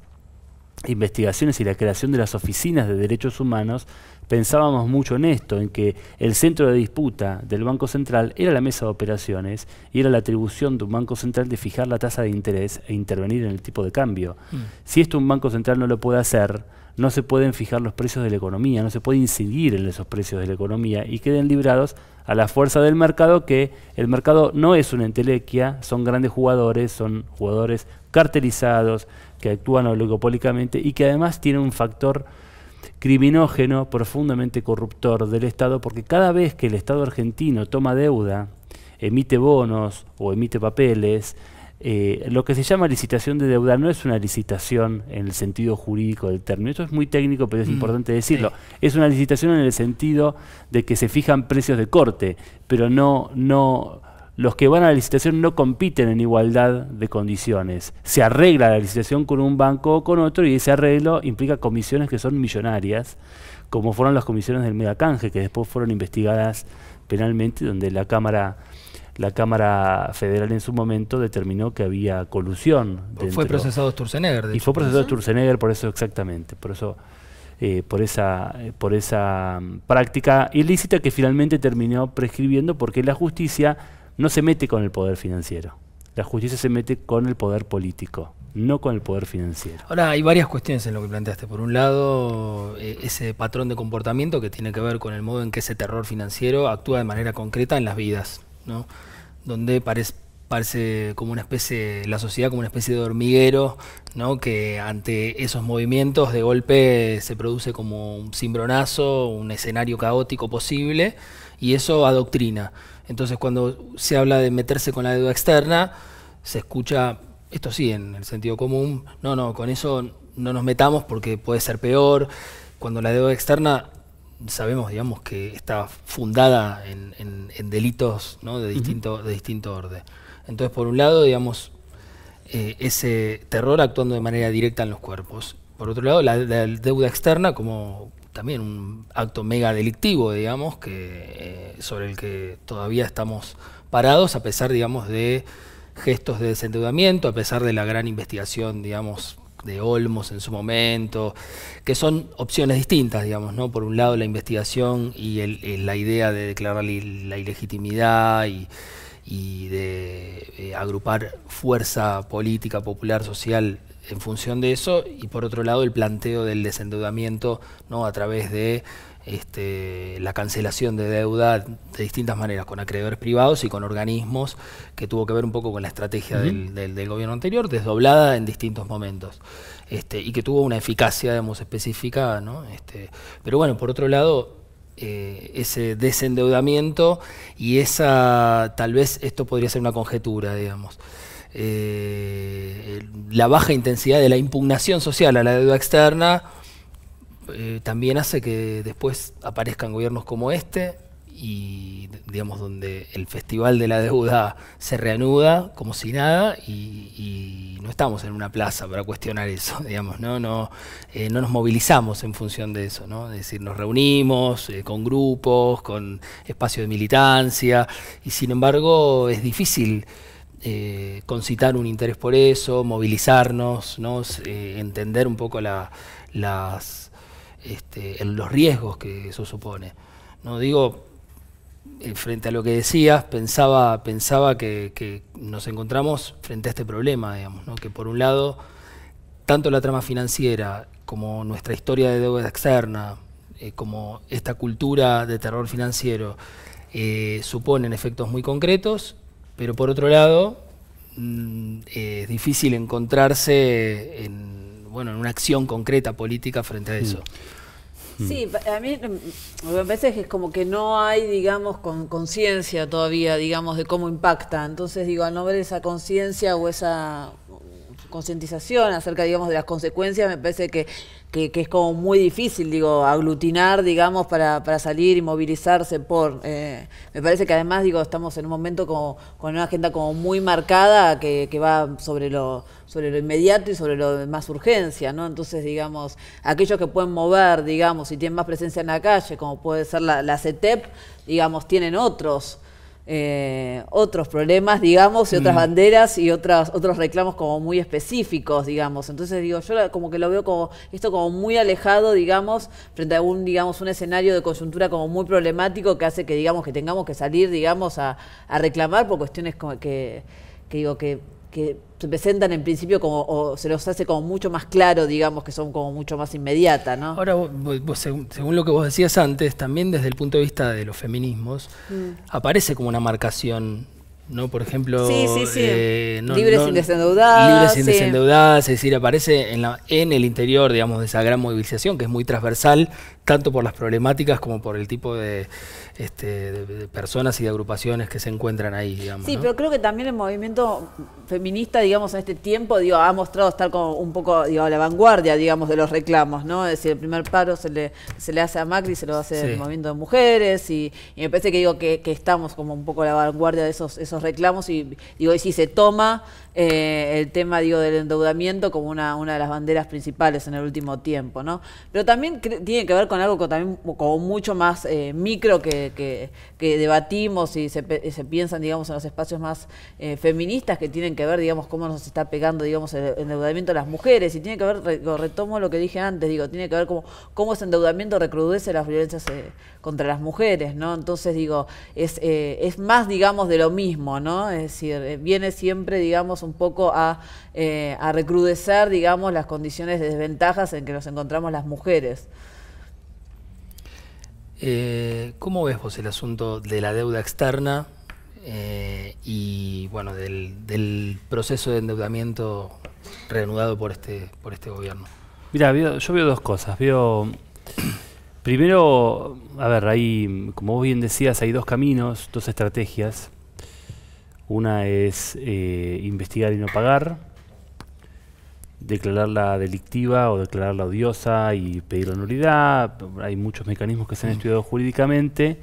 Speaker 2: investigaciones y la creación de las oficinas de derechos humanos, pensábamos mucho en esto, en que el centro de disputa del Banco Central era la mesa de operaciones y era la atribución de un Banco Central de fijar la tasa de interés e intervenir en el tipo de cambio. Mm. Si esto un Banco Central no lo puede hacer, no se pueden fijar los precios de la economía, no se puede incidir en esos precios de la economía y queden librados a la fuerza del mercado, que el mercado no es una entelequia, son grandes jugadores, son jugadores cartelizados, que actúan oligopólicamente y que además tienen un factor criminógeno profundamente corruptor del Estado, porque cada vez que el Estado argentino toma deuda, emite bonos o emite papeles, eh, lo que se llama licitación de deuda no es una licitación en el sentido jurídico del término. Esto es muy técnico, pero es mm, importante decirlo. Es una licitación en el sentido de que se fijan precios de corte, pero no, no, los que van a la licitación no compiten en igualdad de condiciones. Se arregla la licitación con un banco o con otro y ese arreglo implica comisiones que son millonarias, como fueron las comisiones del canje que después fueron investigadas penalmente, donde la Cámara la Cámara Federal en su momento determinó que había colusión. y Fue procesado Sturzenegger. y fue procesado Sturzenegger por eso exactamente, por eso eh, por esa eh, por esa mm, práctica ilícita que finalmente terminó prescribiendo porque la justicia no se mete con el poder financiero. La justicia se mete con el poder político, no con el poder financiero.
Speaker 1: Ahora, hay varias cuestiones en lo que planteaste. Por un lado, eh, ese patrón de comportamiento que tiene que ver con el modo en que ese terror financiero actúa de manera concreta en las vidas, ¿no? donde parece parece como una especie, la sociedad como una especie de hormiguero, ¿no? que ante esos movimientos de golpe se produce como un cimbronazo, un escenario caótico posible, y eso adoctrina. Entonces cuando se habla de meterse con la deuda externa, se escucha, esto sí, en el sentido común, no, no, con eso no nos metamos porque puede ser peor. Cuando la deuda externa sabemos, digamos, que está fundada en, delitos de, distinto, de distinto orden. Entonces, por un lado, digamos, eh, ese terror actuando de manera directa en los cuerpos. Por otro lado, la, la deuda externa como, también un acto mega delictivo, digamos, que, eh, sobre el que todavía estamos parados, a pesar, digamos, de gestos de desendeudamiento, a pesar de la gran investigación, digamos, de Olmos en su momento, que son opciones distintas, digamos, ¿no? Por un lado la investigación y la idea de declarar la ilegitimidad y, de eh, agrupar fuerza política, popular, social en función de eso y por otro lado el planteo del desendeudamiento ¿no? a través de este, la cancelación de deuda de distintas maneras, con acreedores privados y con organismos, que tuvo que ver un poco con la estrategia del, gobierno anterior, desdoblada en distintos momentos, este, y que tuvo una eficacia, digamos, específica. ¿no? Este, pero bueno, por otro lado, eh, ese desendeudamiento y esa, tal vez esto podría ser una conjetura, digamos. Eh, la baja intensidad de la impugnación social a la deuda externa eh, también hace que después aparezcan gobiernos como este y digamos donde el festival de la deuda se reanuda como si nada y, no estamos en una plaza para cuestionar eso digamos no no eh, no nos movilizamos en función de eso no es decir nos reunimos con grupos con espacios de militancia y sin embargo es difícil eh, concitar un interés por eso, movilizarnos, eh, entender un poco este, los riesgos que eso supone. No digo, eh, frente a lo que decías, pensaba, pensaba que, nos encontramos frente a este problema, digamos, que por un lado, tanto la trama financiera como nuestra historia de deuda externa, como esta cultura de terror financiero, suponen efectos muy concretos pero por otro lado mm, es difícil encontrarse en, bueno, en una acción concreta política frente a mm. eso. Mm.
Speaker 3: Sí, a mí a veces es como que no hay, digamos, con conciencia todavía, digamos, de cómo impacta. Entonces digo, al no ver esa conciencia o esa concientización acerca, digamos, de las consecuencias, me parece que, que, es como muy difícil, digo, aglutinar, digamos, para, para salir y movilizarse por... Eh, me parece que además, digo, estamos en un momento como, con una agenda como muy marcada que, que va sobre lo, sobre lo inmediato y sobre lo de más urgencia, ¿no? Entonces, digamos, aquellos que pueden mover, digamos, y tienen más presencia en la calle, como puede ser la, la CETEP, digamos, tienen otros... Eh, otros problemas, digamos, y otras mm. banderas y otras, otros reclamos como muy específicos, digamos. Entonces digo, yo como que lo veo como esto como muy alejado, digamos, frente a un, digamos, un escenario de coyuntura como muy problemático que hace que, digamos, que tengamos que salir, digamos, a, reclamar por cuestiones como que, digo, que se presentan en principio como, o se los hace como mucho más claro, digamos, que son como mucho más inmediata, ¿no?
Speaker 1: Ahora, según, lo que vos decías antes, también desde el punto de vista de los feminismos, mm. aparece como una marcación, ¿no? Por ejemplo... Sí, sí, eh, libres sin desendeudadas. Libres sin desendeudadas, es decir, aparece en, la, en el interior, digamos, de esa gran movilización que es muy transversal, tanto por las problemáticas como por el tipo de este, de, personas y de agrupaciones que se encuentran ahí, digamos. Sí, pero
Speaker 3: creo que también el movimiento feminista, digamos, en este tiempo, digo, ha mostrado estar como un poco, digo, a la vanguardia, digamos, de los reclamos, ¿no? Es decir, el primer paro se le, se le hace a Macri, se lo hace el movimiento de mujeres, y, me parece que digo que, estamos como un poco a la vanguardia de esos, esos reclamos, y digo, y si se toma eh, el tema digo, del endeudamiento como una, una de las banderas principales en el último tiempo. ¿no? Pero también tiene que ver con algo también, como mucho más eh, micro que, debatimos y se, piensan digamos, en los espacios más eh, feministas que tienen que ver digamos, cómo nos está pegando digamos, el endeudamiento a las mujeres. Y tiene que ver, retomo lo que dije antes, digo, tiene que ver cómo, cómo ese endeudamiento recrudece las violencias contra las mujeres. ¿no? Entonces, digo, es, es más, digamos, de lo mismo, ¿no? Es decir, viene siempre, digamos, un poco eh, a, recrudecer, digamos, las condiciones de desventajas en que nos encontramos las mujeres.
Speaker 1: Eh, ¿Cómo ves vos el asunto de la deuda externa eh, y bueno
Speaker 2: del,
Speaker 1: proceso de endeudamiento reanudado por este, por este gobierno?
Speaker 2: Mira, yo veo dos cosas. Veo, primero, a ver, ahí, como vos bien decías, hay dos caminos, dos estrategias. Una es eh, investigar y no pagar, declararla delictiva o declararla odiosa y pedir la Hay muchos mecanismos que se han estudiado jurídicamente.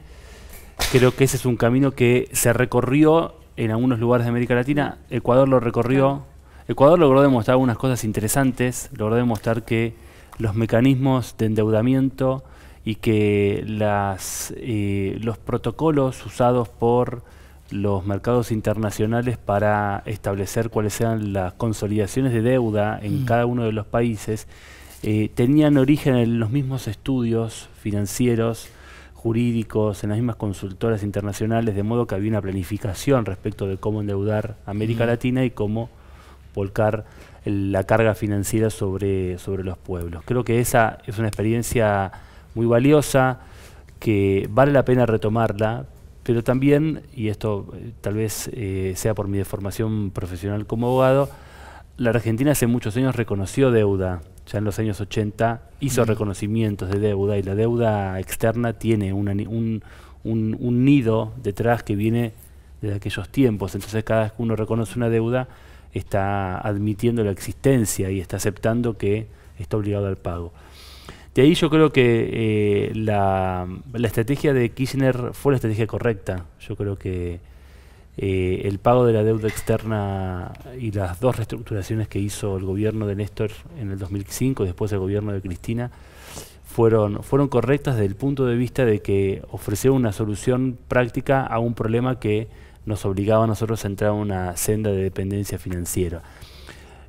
Speaker 2: Creo que ese es un camino que se recorrió en algunos lugares de América Latina. Ecuador lo recorrió. Ecuador logró demostrar algunas cosas interesantes, logró demostrar que los mecanismos de endeudamiento y que eh, los protocolos usados por los mercados internacionales para establecer cuáles eran las consolidaciones de deuda en mm. cada uno de los países, eh, tenían origen en los mismos estudios financieros, jurídicos, en las mismas consultoras internacionales, de modo que había una planificación respecto de cómo endeudar América mm. Latina y cómo volcar la carga financiera sobre, sobre los pueblos. Creo que esa es una experiencia muy valiosa que vale la pena retomarla pero también, y esto eh, tal vez eh, sea por mi deformación profesional como abogado, la Argentina hace muchos años reconoció deuda, ya en los años 80 hizo reconocimientos de deuda y la deuda externa tiene un, un, nido detrás que viene de aquellos tiempos, entonces cada vez que uno reconoce una deuda está admitiendo la existencia y está aceptando que está obligado al pago. De ahí yo creo que eh, la, estrategia de Kirchner fue la estrategia correcta. Yo creo que eh, el pago de la deuda externa y las dos reestructuraciones que hizo el gobierno de Néstor en el 2005 y después el gobierno de Cristina fueron, fueron correctas desde el punto de vista de que ofreció una solución práctica a un problema que nos obligaba a nosotros a entrar en una senda de dependencia financiera.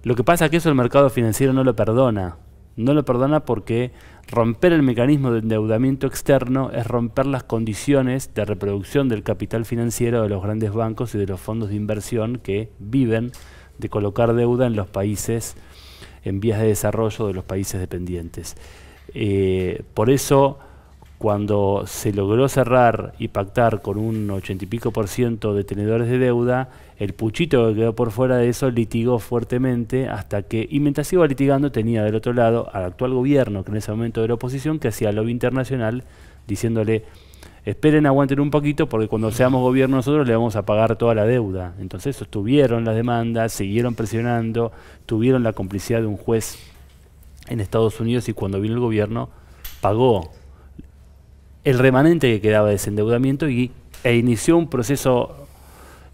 Speaker 2: Lo que pasa es que eso el mercado financiero no lo perdona. No lo perdona porque Romper el mecanismo de endeudamiento externo es romper las condiciones de reproducción del capital financiero de los grandes bancos y de los fondos de inversión que viven de colocar deuda en los países en vías de desarrollo de los países dependientes. Eh, por eso, cuando se logró cerrar y pactar con un ochenta y pico por ciento de tenedores de deuda, el Puchito, que quedó por fuera de eso, litigó fuertemente hasta que, y mientras iba litigando, tenía del otro lado al actual gobierno, que en ese momento era oposición, que hacía lobby internacional, diciéndole, esperen, aguanten un poquito, porque cuando seamos gobierno nosotros le vamos a pagar toda la deuda. Entonces sostuvieron las demandas, siguieron presionando, tuvieron la complicidad de un juez en Estados Unidos y cuando vino el gobierno pagó el remanente que quedaba de ese endeudamiento y, e inició un proceso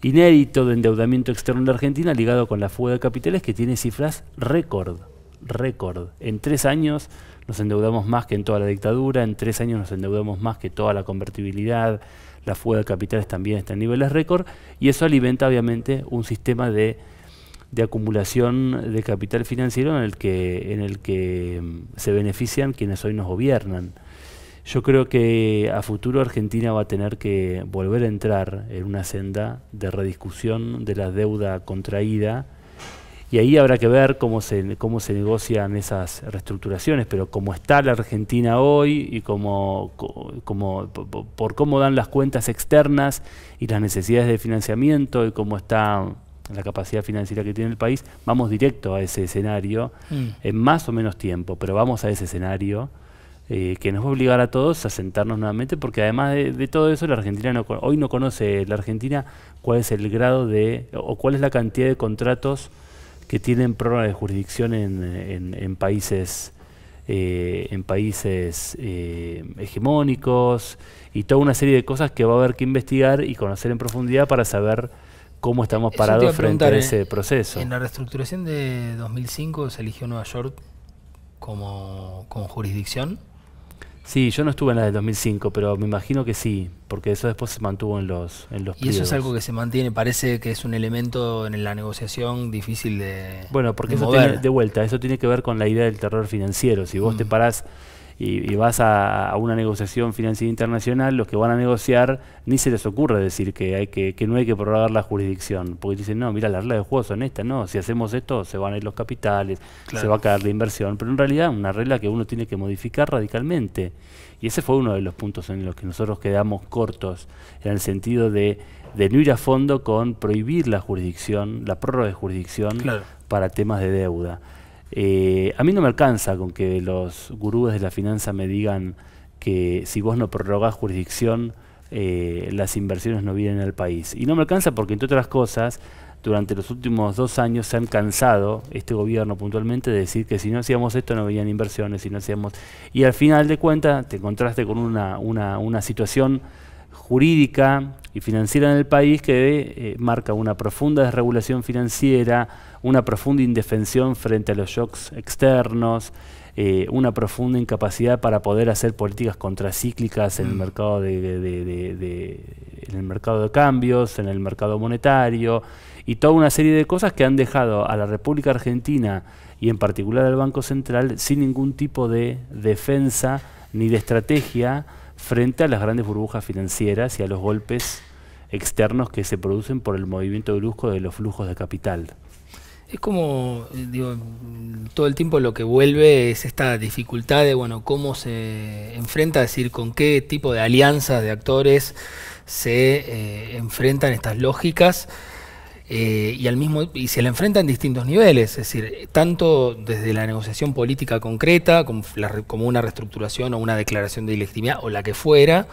Speaker 2: inédito de endeudamiento externo de Argentina ligado con la fuga de capitales que tiene cifras récord, récord. En tres años nos endeudamos más que en toda la dictadura, en tres años nos endeudamos más que toda la convertibilidad, la fuga de capitales también está en niveles récord y eso alimenta obviamente un sistema de, de acumulación de capital financiero en el, que, en el que mm, se benefician quienes hoy nos gobiernan. Yo creo que a futuro Argentina va a tener que volver a entrar en una senda de rediscusión de la deuda contraída y ahí habrá que ver cómo se, cómo se negocian esas reestructuraciones, pero cómo está la Argentina hoy y como, por cómo dan las cuentas externas y las necesidades de financiamiento y cómo está la capacidad financiera que tiene el país, vamos directo a ese escenario mm. en más o menos tiempo, pero vamos a ese escenario. Eh, que nos va a obligar a todos a sentarnos nuevamente, porque además de, todo eso, la Argentina hoy no conoce la Argentina cuál es el grado de, o cuál es la cantidad de contratos que tienen prórroga de jurisdicción en, países en países eh, eh, hegemónicos y toda una serie de cosas que va a haber que investigar y conocer en profundidad para saber cómo estamos parados frente a ese proceso. En
Speaker 1: la reestructuración de 2005 se eligió Nueva York
Speaker 2: como, como jurisdicción. Sí, yo no estuve en la del 2005, pero me imagino que sí, porque eso después se mantuvo en los en los Y eso es
Speaker 1: algo que se mantiene, parece que es un elemento en la
Speaker 2: negociación difícil de Bueno, porque de eso tiene de vuelta, eso tiene que ver con la idea del terror financiero. Si vos te mm. parás y, vas a, una negociación financiera internacional, los que van a negociar ni se les ocurre decir que, hay que, que no hay que prorrogar la jurisdicción, porque dicen, no, mira, las reglas de juego son estas, no, si hacemos esto se van a ir los capitales, se va a caer la inversión, pero en realidad una regla que uno tiene que modificar radicalmente. Y ese fue uno de los puntos en los que nosotros quedamos cortos, en el sentido de, de no ir a fondo con prohibir la jurisdicción, la prórroga de jurisdicción para temas de deuda. Eh, a mí no me alcanza con que los gurúes de la finanza me digan que si vos no prorrogás jurisdicción, eh, las inversiones no vienen al país. Y no me alcanza porque, entre otras cosas, durante los últimos dos años se han cansado, este gobierno puntualmente, de decir que si no hacíamos esto no venían inversiones, si no hacíamos... Y al final de cuentas te encontraste con una, una, una situación jurídica y financiera en el país que eh, marca una profunda desregulación financiera, una profunda indefensión frente a los shocks externos, eh, una profunda incapacidad para poder hacer políticas contracíclicas en el mm. mercado en el mercado de cambios, en el mercado monetario y toda una serie de cosas que han dejado a la República Argentina y en particular al Banco Central sin ningún tipo de defensa ni de estrategia frente a las grandes burbujas financieras y a los golpes externos que se producen por el movimiento brusco de los flujos de capital.
Speaker 1: Es como, eh, digo, todo el tiempo lo que vuelve es esta dificultad de, bueno, cómo se enfrenta, es decir, con qué tipo de alianzas de actores se eh, enfrentan estas lógicas eh, y al mismo y se la enfrenta en distintos niveles, es decir, tanto desde la negociación política concreta, como, como una reestructuración o una declaración de ilegitimidad o la que fuera,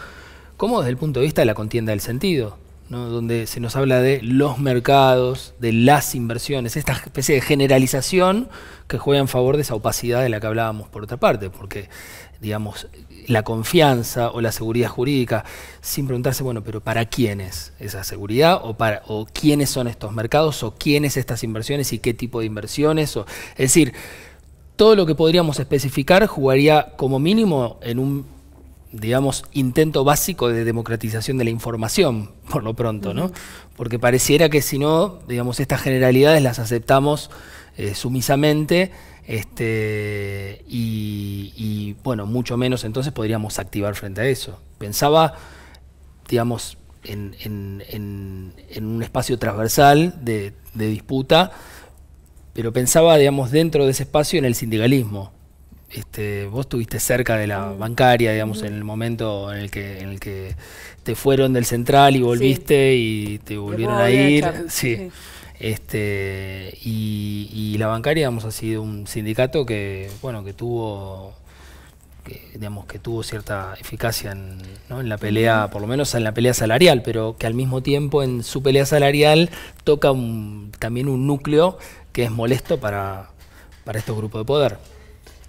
Speaker 1: como desde el punto de vista de la contienda del sentido donde se nos habla de los mercados, de las inversiones, esta especie de generalización que juega en favor de esa opacidad de la que hablábamos por otra parte, porque digamos, la confianza o la seguridad jurídica, sin preguntarse, bueno, pero ¿para quién es esa seguridad? ¿O, para, quiénes son estos mercados? ¿O quiénes estas inversiones? ¿Y qué tipo de inversiones? O, es decir, todo lo que podríamos especificar jugaría como mínimo en un digamos, intento básico de democratización de la información, por lo pronto, ¿no? Porque pareciera que si no, digamos, estas generalidades las aceptamos eh, sumisamente este, y, bueno, mucho menos entonces podríamos activar frente a eso. Pensaba, digamos, en, en, un espacio transversal de, de disputa, pero pensaba, digamos, dentro de ese espacio en el sindicalismo, este, vos estuviste cerca de la mm. bancaria, digamos, mm. en el momento en el que, en el que te fueron del central y volviste y te volvieron a ir. sí. Este, y, la bancaria, digamos, ha sido un sindicato que, bueno, que tuvo que, digamos, que tuvo cierta eficacia en, la pelea, mm. por lo menos en la pelea salarial, pero que al mismo tiempo en su pelea salarial toca también un núcleo que es molesto para, para estos grupos de poder.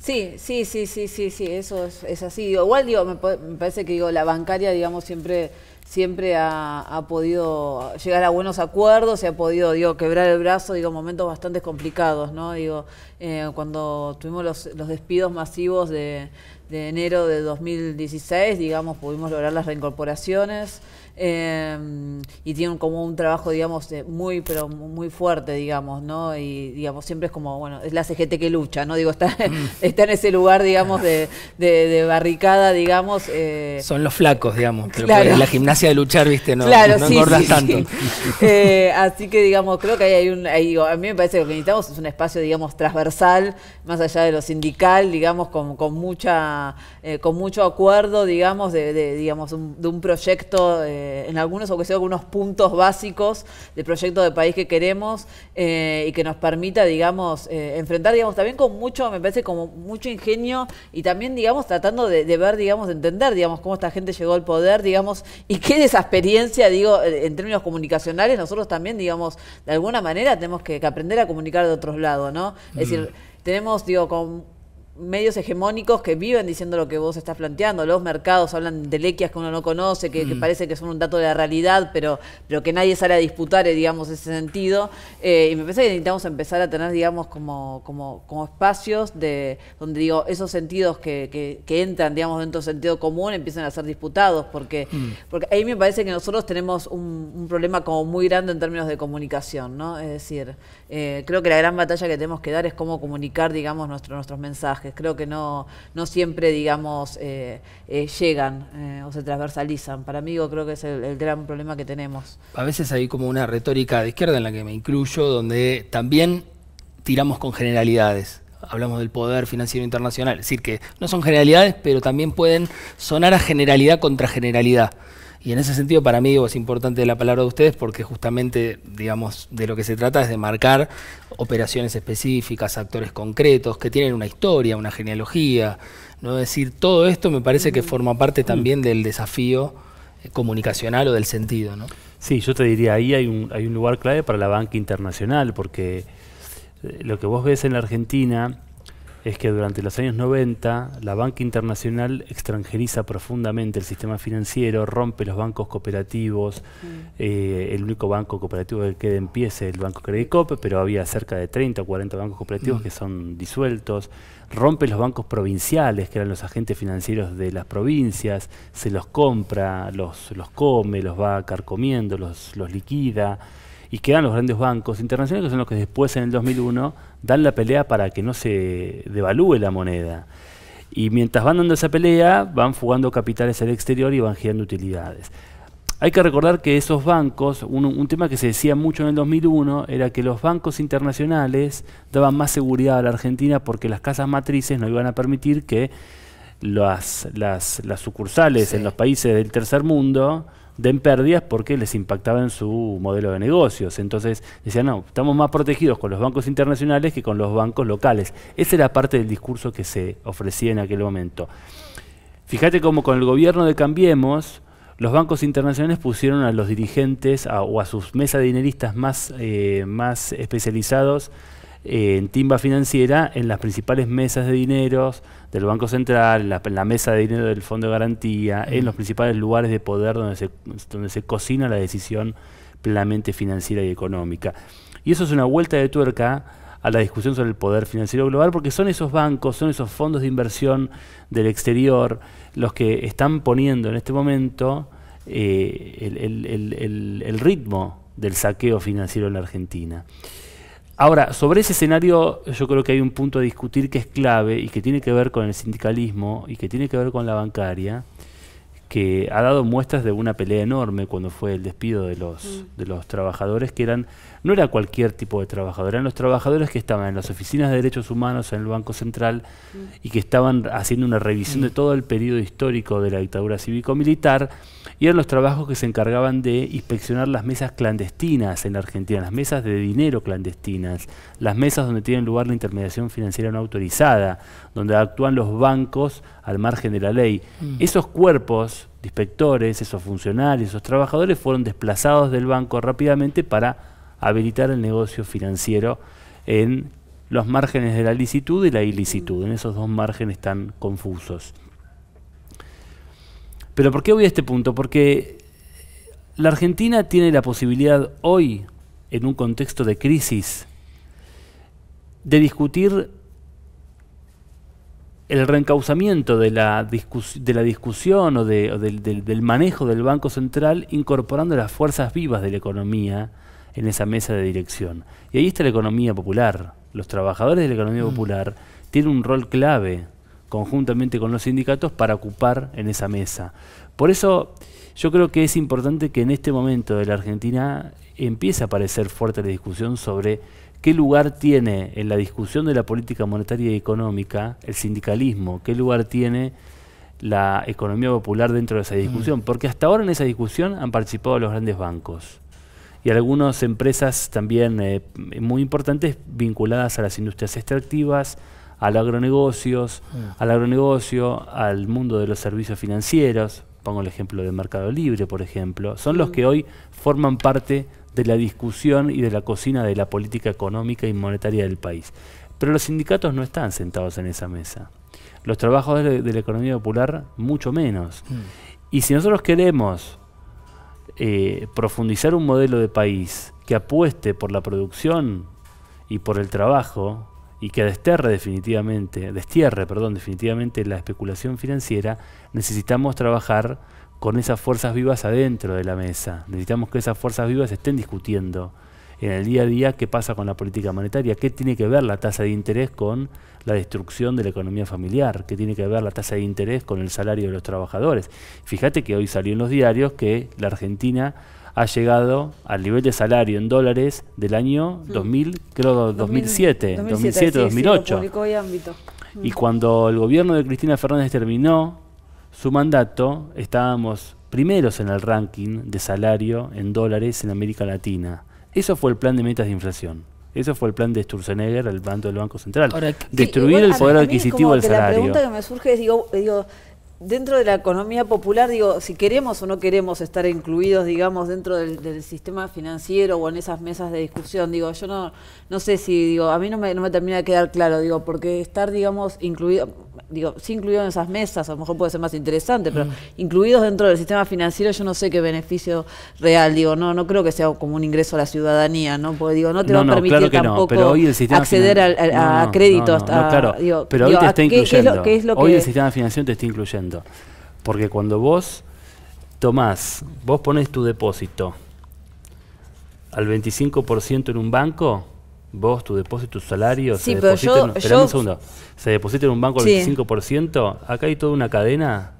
Speaker 3: Sí, sí, sí, sí, sí, sí, eso es, es así. igual digo, me, parece que digo, la bancaria, digamos, siempre, siempre ha, podido llegar a buenos acuerdos y ha podido quebrar el brazo, digo, momentos bastante complicados, ¿no? Digo, eh, cuando tuvimos los, los despidos masivos de, de enero de 2016, digamos, pudimos lograr las reincorporaciones eh, y tienen como un trabajo, digamos, muy, pero muy fuerte, digamos, ¿no? Y, digamos, siempre es como, bueno, es la CGT que lucha, ¿no? Digo, está, mm. está en ese lugar, digamos, de, de, barricada, digamos. Eh.
Speaker 1: Son los flacos, digamos, pero la gimnasia de luchar, viste, no, no engordas tanto.
Speaker 3: Eh, así que, digamos, creo que ahí hay un, ahí, a mí me parece que lo que necesitamos es un espacio, digamos, transversal, más allá de lo sindical, digamos, con, con mucha, eh, con mucho acuerdo, digamos, de, de digamos, de un proyecto eh, eh, en algunos, o que sea algunos puntos básicos del proyecto de país que queremos eh, y que nos permita, digamos, eh, enfrentar, digamos, también con mucho, me parece, como mucho ingenio y también, digamos, tratando de, ver, digamos, de entender, digamos, cómo esta gente llegó al poder, digamos, y qué de esa experiencia, digo, en términos comunicacionales, nosotros también, digamos, de alguna manera tenemos que, aprender a comunicar de otros lados, ¿no? Es decir, tenemos, digo, con medios hegemónicos que viven diciendo lo que vos estás planteando. Los mercados hablan de lequias que uno no conoce, que, mm. parece que son un dato de la realidad, pero, pero que nadie sale a disputar, eh, digamos, ese sentido. Eh, y me parece que necesitamos empezar a tener, digamos, como, como, como espacios de donde, digo, esos sentidos que, entran, digamos, dentro del sentido común empiezan a ser disputados, porque, mm. porque ahí me parece que nosotros tenemos un, problema como muy grande en términos de comunicación, ¿no? Es decir, eh, creo que la gran batalla que tenemos que dar es cómo comunicar, digamos, nuestro, nuestros mensajes que Creo que no, siempre, digamos, eh, eh, llegan eh, o se transversalizan. Para mí creo que es el, gran problema que tenemos.
Speaker 1: A veces hay como una retórica de izquierda en la que me incluyo, donde también tiramos con generalidades. Hablamos del poder financiero internacional. Es decir, que no son generalidades, pero también pueden sonar a generalidad contra generalidad. Y en ese sentido, para mí es importante la palabra de ustedes porque justamente, digamos, de lo que se trata es de marcar operaciones específicas, actores concretos, que tienen una historia, una genealogía. ¿no? Es decir, todo esto me parece que forma parte mm. también del desafío eh,
Speaker 2: comunicacional o del sentido. ¿no? Sí, yo te diría, ahí hay un, hay un lugar clave para la banca internacional, porque eh, lo que vos ves en la Argentina es que durante los años 90 la banca internacional extranjeriza profundamente el sistema financiero, rompe los bancos cooperativos, mm. eh, el único banco cooperativo que quede en pie es el Banco Credit Coop, pero había cerca de 30 o 40 bancos cooperativos mm. que son disueltos, rompe los bancos provinciales, que eran los agentes financieros de las provincias, se los compra, los, los come, los va carcomiendo, los, los liquida y quedan los grandes bancos internacionales que son los que después en el 2001 dan la pelea para que no se devalúe la moneda. Y mientras van dando esa pelea, van fugando capitales al exterior y van girando utilidades. Hay que recordar que esos bancos, un, tema que se decía mucho en el 2001 era que los bancos internacionales daban más seguridad a la Argentina porque las casas matrices no iban a permitir que las, sucursales en los países del tercer mundo den pérdidas porque les impactaba en su modelo de negocios. Entonces decían, no, estamos más protegidos con los bancos internacionales que con los bancos locales. Esa era parte del discurso que se ofrecía en aquel momento. Fíjate cómo con el gobierno de Cambiemos, los bancos internacionales pusieron a los dirigentes o a sus mesa dineristas más, eh, más especializados en timba financiera en las principales mesas de dineros del Banco Central, en la, mesa de dinero del Fondo de Garantía, en mm. los principales lugares de poder donde se, donde se cocina la decisión plenamente financiera y económica. Y eso es una vuelta de tuerca a la discusión sobre el poder financiero global, porque son esos bancos, son esos fondos de inversión del exterior los que están poniendo en este momento eh, el, ritmo del saqueo financiero en la Argentina. Ahora, sobre ese escenario yo creo que hay un punto a discutir que es clave y que tiene que ver con el sindicalismo y que tiene que ver con la bancaria, que ha dado muestras de una pelea enorme cuando fue el despido de los, mm. de los trabajadores que eran no era cualquier tipo de trabajador, eran los trabajadores que estaban en las oficinas de derechos humanos, en el Banco Central, y que estaban haciendo una revisión de todo el periodo histórico de la dictadura cívico-militar, y eran los trabajos que se encargaban de inspeccionar las mesas clandestinas en Argentina, las mesas de dinero clandestinas, las mesas donde tienen lugar la intermediación financiera no autorizada, donde actúan los bancos al margen de la ley. Mm. Esos cuerpos de inspectores, esos funcionarios, esos trabajadores fueron desplazados del banco rápidamente para habilitar el negocio financiero en los márgenes de la licitud y la ilicitud, en esos dos márgenes tan confusos. Pero ¿por qué voy a este punto? Porque la Argentina tiene la posibilidad hoy, en un contexto de crisis, de discutir el reencauzamiento de la, discusión o, del manejo del Banco Central incorporando las fuerzas vivas de la economía, en esa mesa de dirección. Y ahí está la economía popular. Los trabajadores de la economía mm. popular tienen un rol clave conjuntamente con los sindicatos para ocupar en esa mesa. Por eso yo creo que es importante que en este momento de la Argentina empiece a aparecer fuerte la discusión sobre qué lugar tiene en la discusión de la política monetaria y económica el sindicalismo, qué lugar tiene la economía popular dentro de esa mm. discusión, porque hasta ahora en esa discusión han participado los grandes bancos y algunas empresas también eh, muy importantes vinculadas a las industrias extractivas, al agronegocios, mm. al agronegocio, al mundo de los servicios financieros, pongo el ejemplo de Mercado Libre, por ejemplo, son los mm. que hoy forman parte de la discusión y de la cocina de la política económica y monetaria del país. Pero los sindicatos no están sentados en esa mesa. Los trabajos de, la economía popular, mucho menos. Mm. Y si nosotros queremos eh, profundizar un modelo de país que apueste por la producción y por el trabajo y que desterre definitivamente, destierre, perdón, definitivamente la especulación financiera, necesitamos trabajar con esas fuerzas vivas adentro de la mesa. Necesitamos que esas fuerzas vivas estén discutiendo en el día a día qué pasa con la política monetaria, qué tiene que ver la tasa de interés con la destrucción de la economía familiar, que tiene que ver la tasa de interés con el salario de los trabajadores. Fíjate que hoy salió en los diarios que la Argentina ha llegado al nivel de salario en dólares del año 2000, hmm. creo 2007, 2007, 2008. y cuando el gobierno de Cristina Fernández terminó su mandato, estábamos primeros en el ranking de salario en dólares en América Latina. Eso fue el plan de metas de inflación. Ese fue el plan de Sturzenegger, el bando del Banco Central. Destruir el poder adquisitivo del salario. La pregunta que
Speaker 3: me surge es, digo, digo, dentro de la economía popular, digo, si queremos o no queremos estar incluidos, digamos, dentro del, sistema financiero o en esas mesas de discusión, digo, yo no, no sé si, digo, a mí no me, no me termina de quedar claro, digo, porque estar, digamos, incluido digo, sí incluido en esas mesas, a lo mejor puede ser más interesante, pero mm. incluidos dentro del sistema financiero yo no sé qué beneficio real, digo, no, no creo que sea como un ingreso a la ciudadanía, ¿no? Porque digo, no te va a permitir tampoco acceder a, crédito créditos. pero hoy te está incluyendo. hoy el
Speaker 2: sistema financiero te está incluyendo. Porque cuando vos tomás, vos pones tu depósito al 25% en un banco, vos tu depósito, tu salario, se, deposita en, un segundo, se deposita en un banco del 25%, acá hay toda una cadena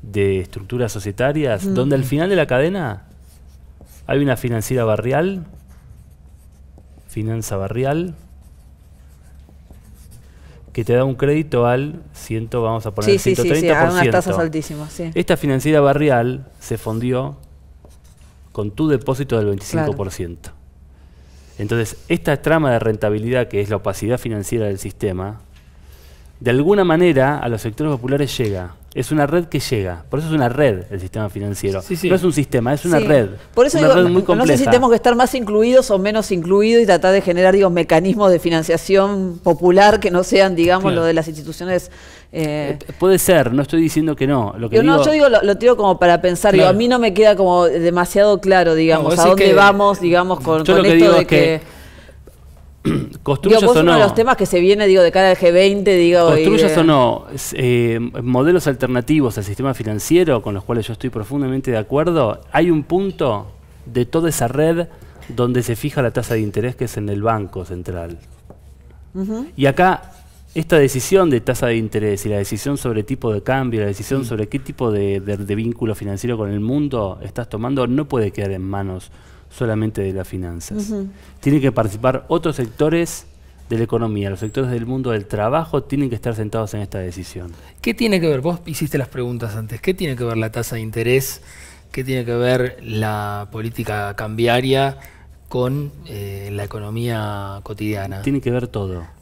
Speaker 2: de estructuras societarias mm. donde al final de la cadena hay una financiera barrial, finanza barrial, que te da un crédito al 100, vamos a poner 130%. Sí, a Esta financiera barrial se fondió con tu depósito del 25%. Entonces, esta trama de rentabilidad, que es la opacidad financiera del sistema, de alguna manera a los sectores populares llega. Es una red que llega. Por eso es una red el sistema financiero. No es un sistema, es una red. Por eso digo, no sé tenemos
Speaker 3: que estar más incluidos o menos incluidos y tratar de generar mecanismos de financiación popular que no sean, digamos, lo de las instituciones eh,
Speaker 2: eh, puede ser, no estoy diciendo que no. Lo yo, digo, no, yo digo,
Speaker 3: lo, tiro como para pensar, a mí no me queda como demasiado claro, digamos, a dónde vamos, digamos, con,
Speaker 2: lo que esto de es que, construyas o uno de los
Speaker 3: temas que se viene, digo, de cara al G20, digo. Construyas o
Speaker 2: no, eh, modelos alternativos al sistema financiero, con los cuales yo estoy profundamente de acuerdo, hay un punto de toda esa red donde se fija la tasa de interés que es en el Banco Central. Y acá esta decisión de tasa de interés y la decisión sobre tipo de cambio, la decisión sobre qué tipo de, vínculo financiero con el mundo estás tomando, no puede quedar en manos solamente de las finanzas. Tienen que participar otros sectores de la economía, los sectores del mundo del trabajo tienen que estar sentados en esta decisión. ¿Qué tiene que
Speaker 1: ver? Vos hiciste las preguntas antes. ¿Qué tiene que ver la tasa de interés? ¿Qué tiene que ver la política cambiaria con eh, la economía cotidiana? Tiene que ver todo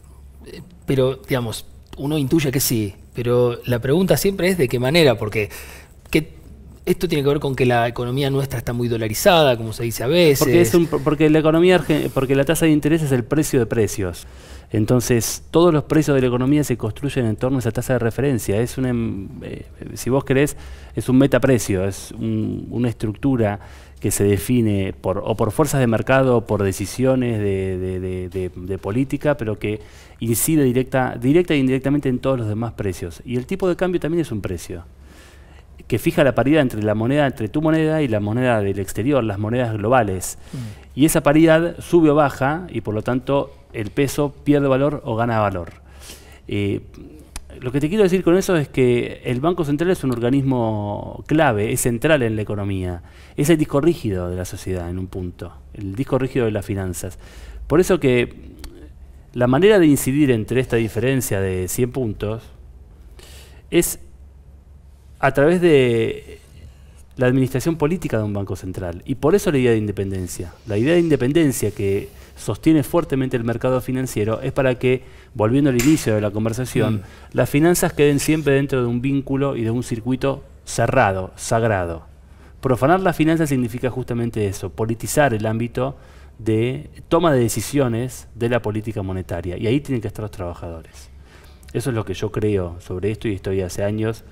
Speaker 1: pero digamos, uno intuye que sí, pero la pregunta siempre es de qué manera, porque que esto tiene que ver con que la economía
Speaker 2: nuestra está muy dolarizada, como se dice a veces. Porque, es porque la economía porque la tasa de interés es el precio de precios. Entonces, todos los precios de la economía se construyen en torno a esa tasa de referencia. Es una, eh, si vos querés, es un metaprecio, es una estructura que se define por, o por fuerzas de mercado o por decisiones de, política, pero que incide directa, directa e indirectamente en todos los demás precios. Y el tipo de cambio también es un precio que fija la paridad entre la moneda, entre tu moneda y la moneda del exterior, las monedas globales. Mm. Y esa paridad sube o baja y por lo tanto el peso pierde valor o gana valor. Eh, lo que te quiero decir con eso es que el Banco Central es un organismo clave, es central en la economía, es el disco rígido de la sociedad en un punto, el disco rígido de las finanzas. Por eso que la manera de incidir entre esta diferencia de 100 puntos es a través de la administración política de un Banco Central. Y por eso la idea de independencia. La idea de independencia que sostiene fuertemente el mercado financiero es para que, volviendo al inicio de la conversación, mm. las finanzas queden siempre dentro de un vínculo y de un circuito cerrado, sagrado. Profanar las finanzas significa justamente eso, politizar el ámbito de toma de decisiones de la política monetaria. Y ahí tienen que estar los trabajadores. Eso es lo que yo creo sobre esto y estoy hace años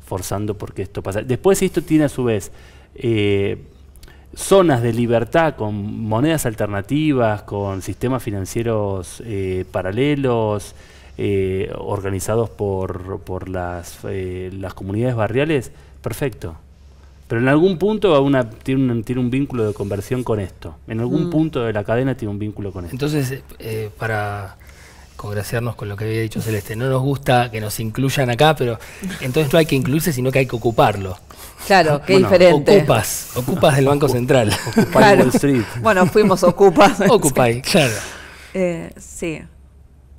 Speaker 2: forzando porque esto pasa. Después esto tiene a su vez eh, zonas de libertad con monedas alternativas, con sistemas financieros eh, paralelos, eh, organizados por, por las, eh, las comunidades barriales, perfecto. Pero en algún punto tiene, un, tiene un vínculo de conversión con esto. En algún mm. punto de la cadena tiene un vínculo con esto. Entonces,
Speaker 1: para congraciarnos con lo que había dicho Celeste. No nos gusta que nos incluyan acá, pero entonces no hay que incluirse, sino que hay que ocuparlo. Claro, qué diferente. Ocupas, ocupas el Banco Central. Ocupas claro. Wall Street. Bueno, fuimos ocupas. Ocupai, claro.
Speaker 3: Eh, sí.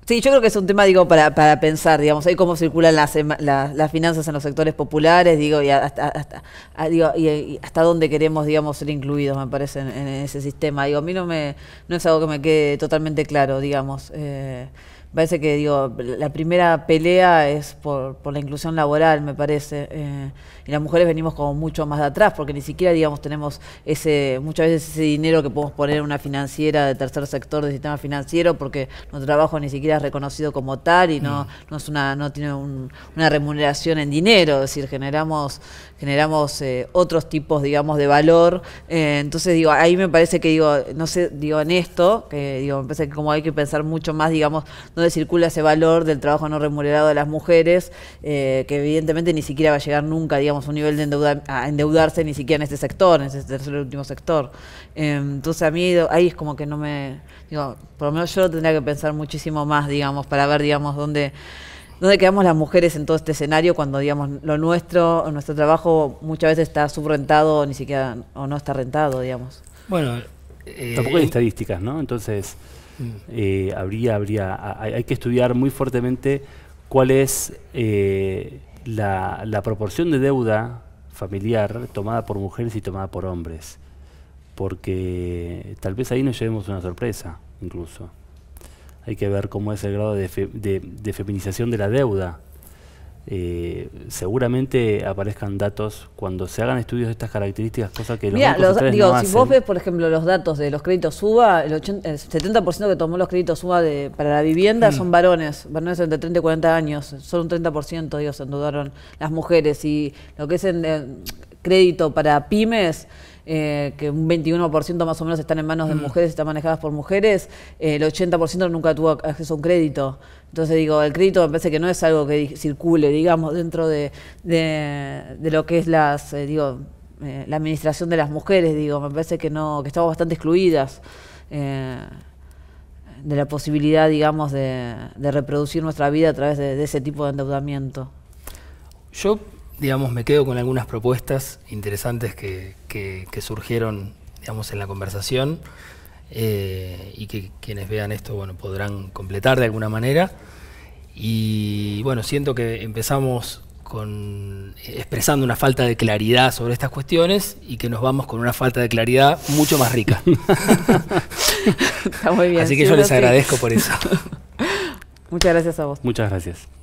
Speaker 3: Sí, yo creo que es un tema, digo, para, para pensar, digamos, ahí cómo circulan las, las, finanzas en los sectores populares, digo, y hasta, hasta, y, hasta dónde queremos, digamos, ser incluidos, me parece, en, ese sistema. Digo, a mí no, me, no es algo que me quede totalmente claro, digamos. Eh, parece que, digo, la primera pelea es por, por la inclusión laboral, me parece. Eh, y las mujeres venimos como mucho más de atrás, porque ni siquiera, digamos, tenemos ese muchas veces ese dinero que podemos poner en una financiera de tercer sector del sistema financiero, porque nuestro trabajo ni siquiera es reconocido como tal y no, mm. es una, no tiene una remuneración en dinero, es decir, generamos, generamos eh, otros tipos, digamos, de valor. Eh, entonces, digo, ahí me parece que, digo, no sé, digo, en esto, que digo, me parece que como hay que pensar mucho más, digamos, dónde circula ese valor del trabajo no remunerado de las mujeres, eh, que evidentemente ni siquiera va a llegar nunca, digamos, un nivel de endeudarse ni siquiera en este sector, en este tercer último sector. Em, entonces a mí ahí es como que no me, digo, por lo menos yo tendría que pensar muchísimo más, digamos, para ver, digamos, dónde... ¿Dónde quedamos las mujeres en todo este escenario cuando, digamos, lo nuestro, nuestro trabajo muchas veces está subrentado o ni siquiera, o no está rentado, digamos?
Speaker 1: Bueno, eh, tampoco hay
Speaker 2: estadísticas, ¿no? Entonces, mm. eh, habría, habría, hay, que estudiar muy fuertemente cuál es eh, la, proporción de deuda familiar tomada por mujeres y tomada por hombres, porque tal vez ahí nos llevemos una sorpresa incluso. Hay que ver cómo es el grado de, de feminización de la deuda eh, seguramente aparezcan datos cuando se hagan estudios de estas características, cosa que los, los digo, si vos ves,
Speaker 3: por ejemplo, los datos de los créditos UBA, el, 70% que tomó los créditos UBA de, para la vivienda mm. son varones, varones entre 30 y 40 años, solo un 30% se endeudaron las mujeres y lo que es en, crédito para pymes eh, que un 21% más o menos están en manos de mm. mujeres, están manejadas por mujeres, eh, el 80% nunca tuvo acceso a un crédito. Entonces digo, el crédito me parece que no es algo que circule, digamos, dentro de, lo que es las, eh, digo, la administración de las mujeres, digo, me parece que no, que estamos bastante excluidas de la posibilidad, digamos, de, reproducir nuestra vida a través de, ese tipo de endeudamiento.
Speaker 1: Yo, digamos, me quedo con algunas propuestas interesantes que, que, surgieron digamos, en la conversación eh, y que quienes vean esto bueno, podrán completar de alguna manera. Y bueno, siento que empezamos con, expresando una falta de claridad sobre estas cuestiones y que nos vamos con una falta de claridad mucho más rica. Así que yo les agradezco por eso.
Speaker 3: Muchas gracias a vos.
Speaker 1: Muchas gracias.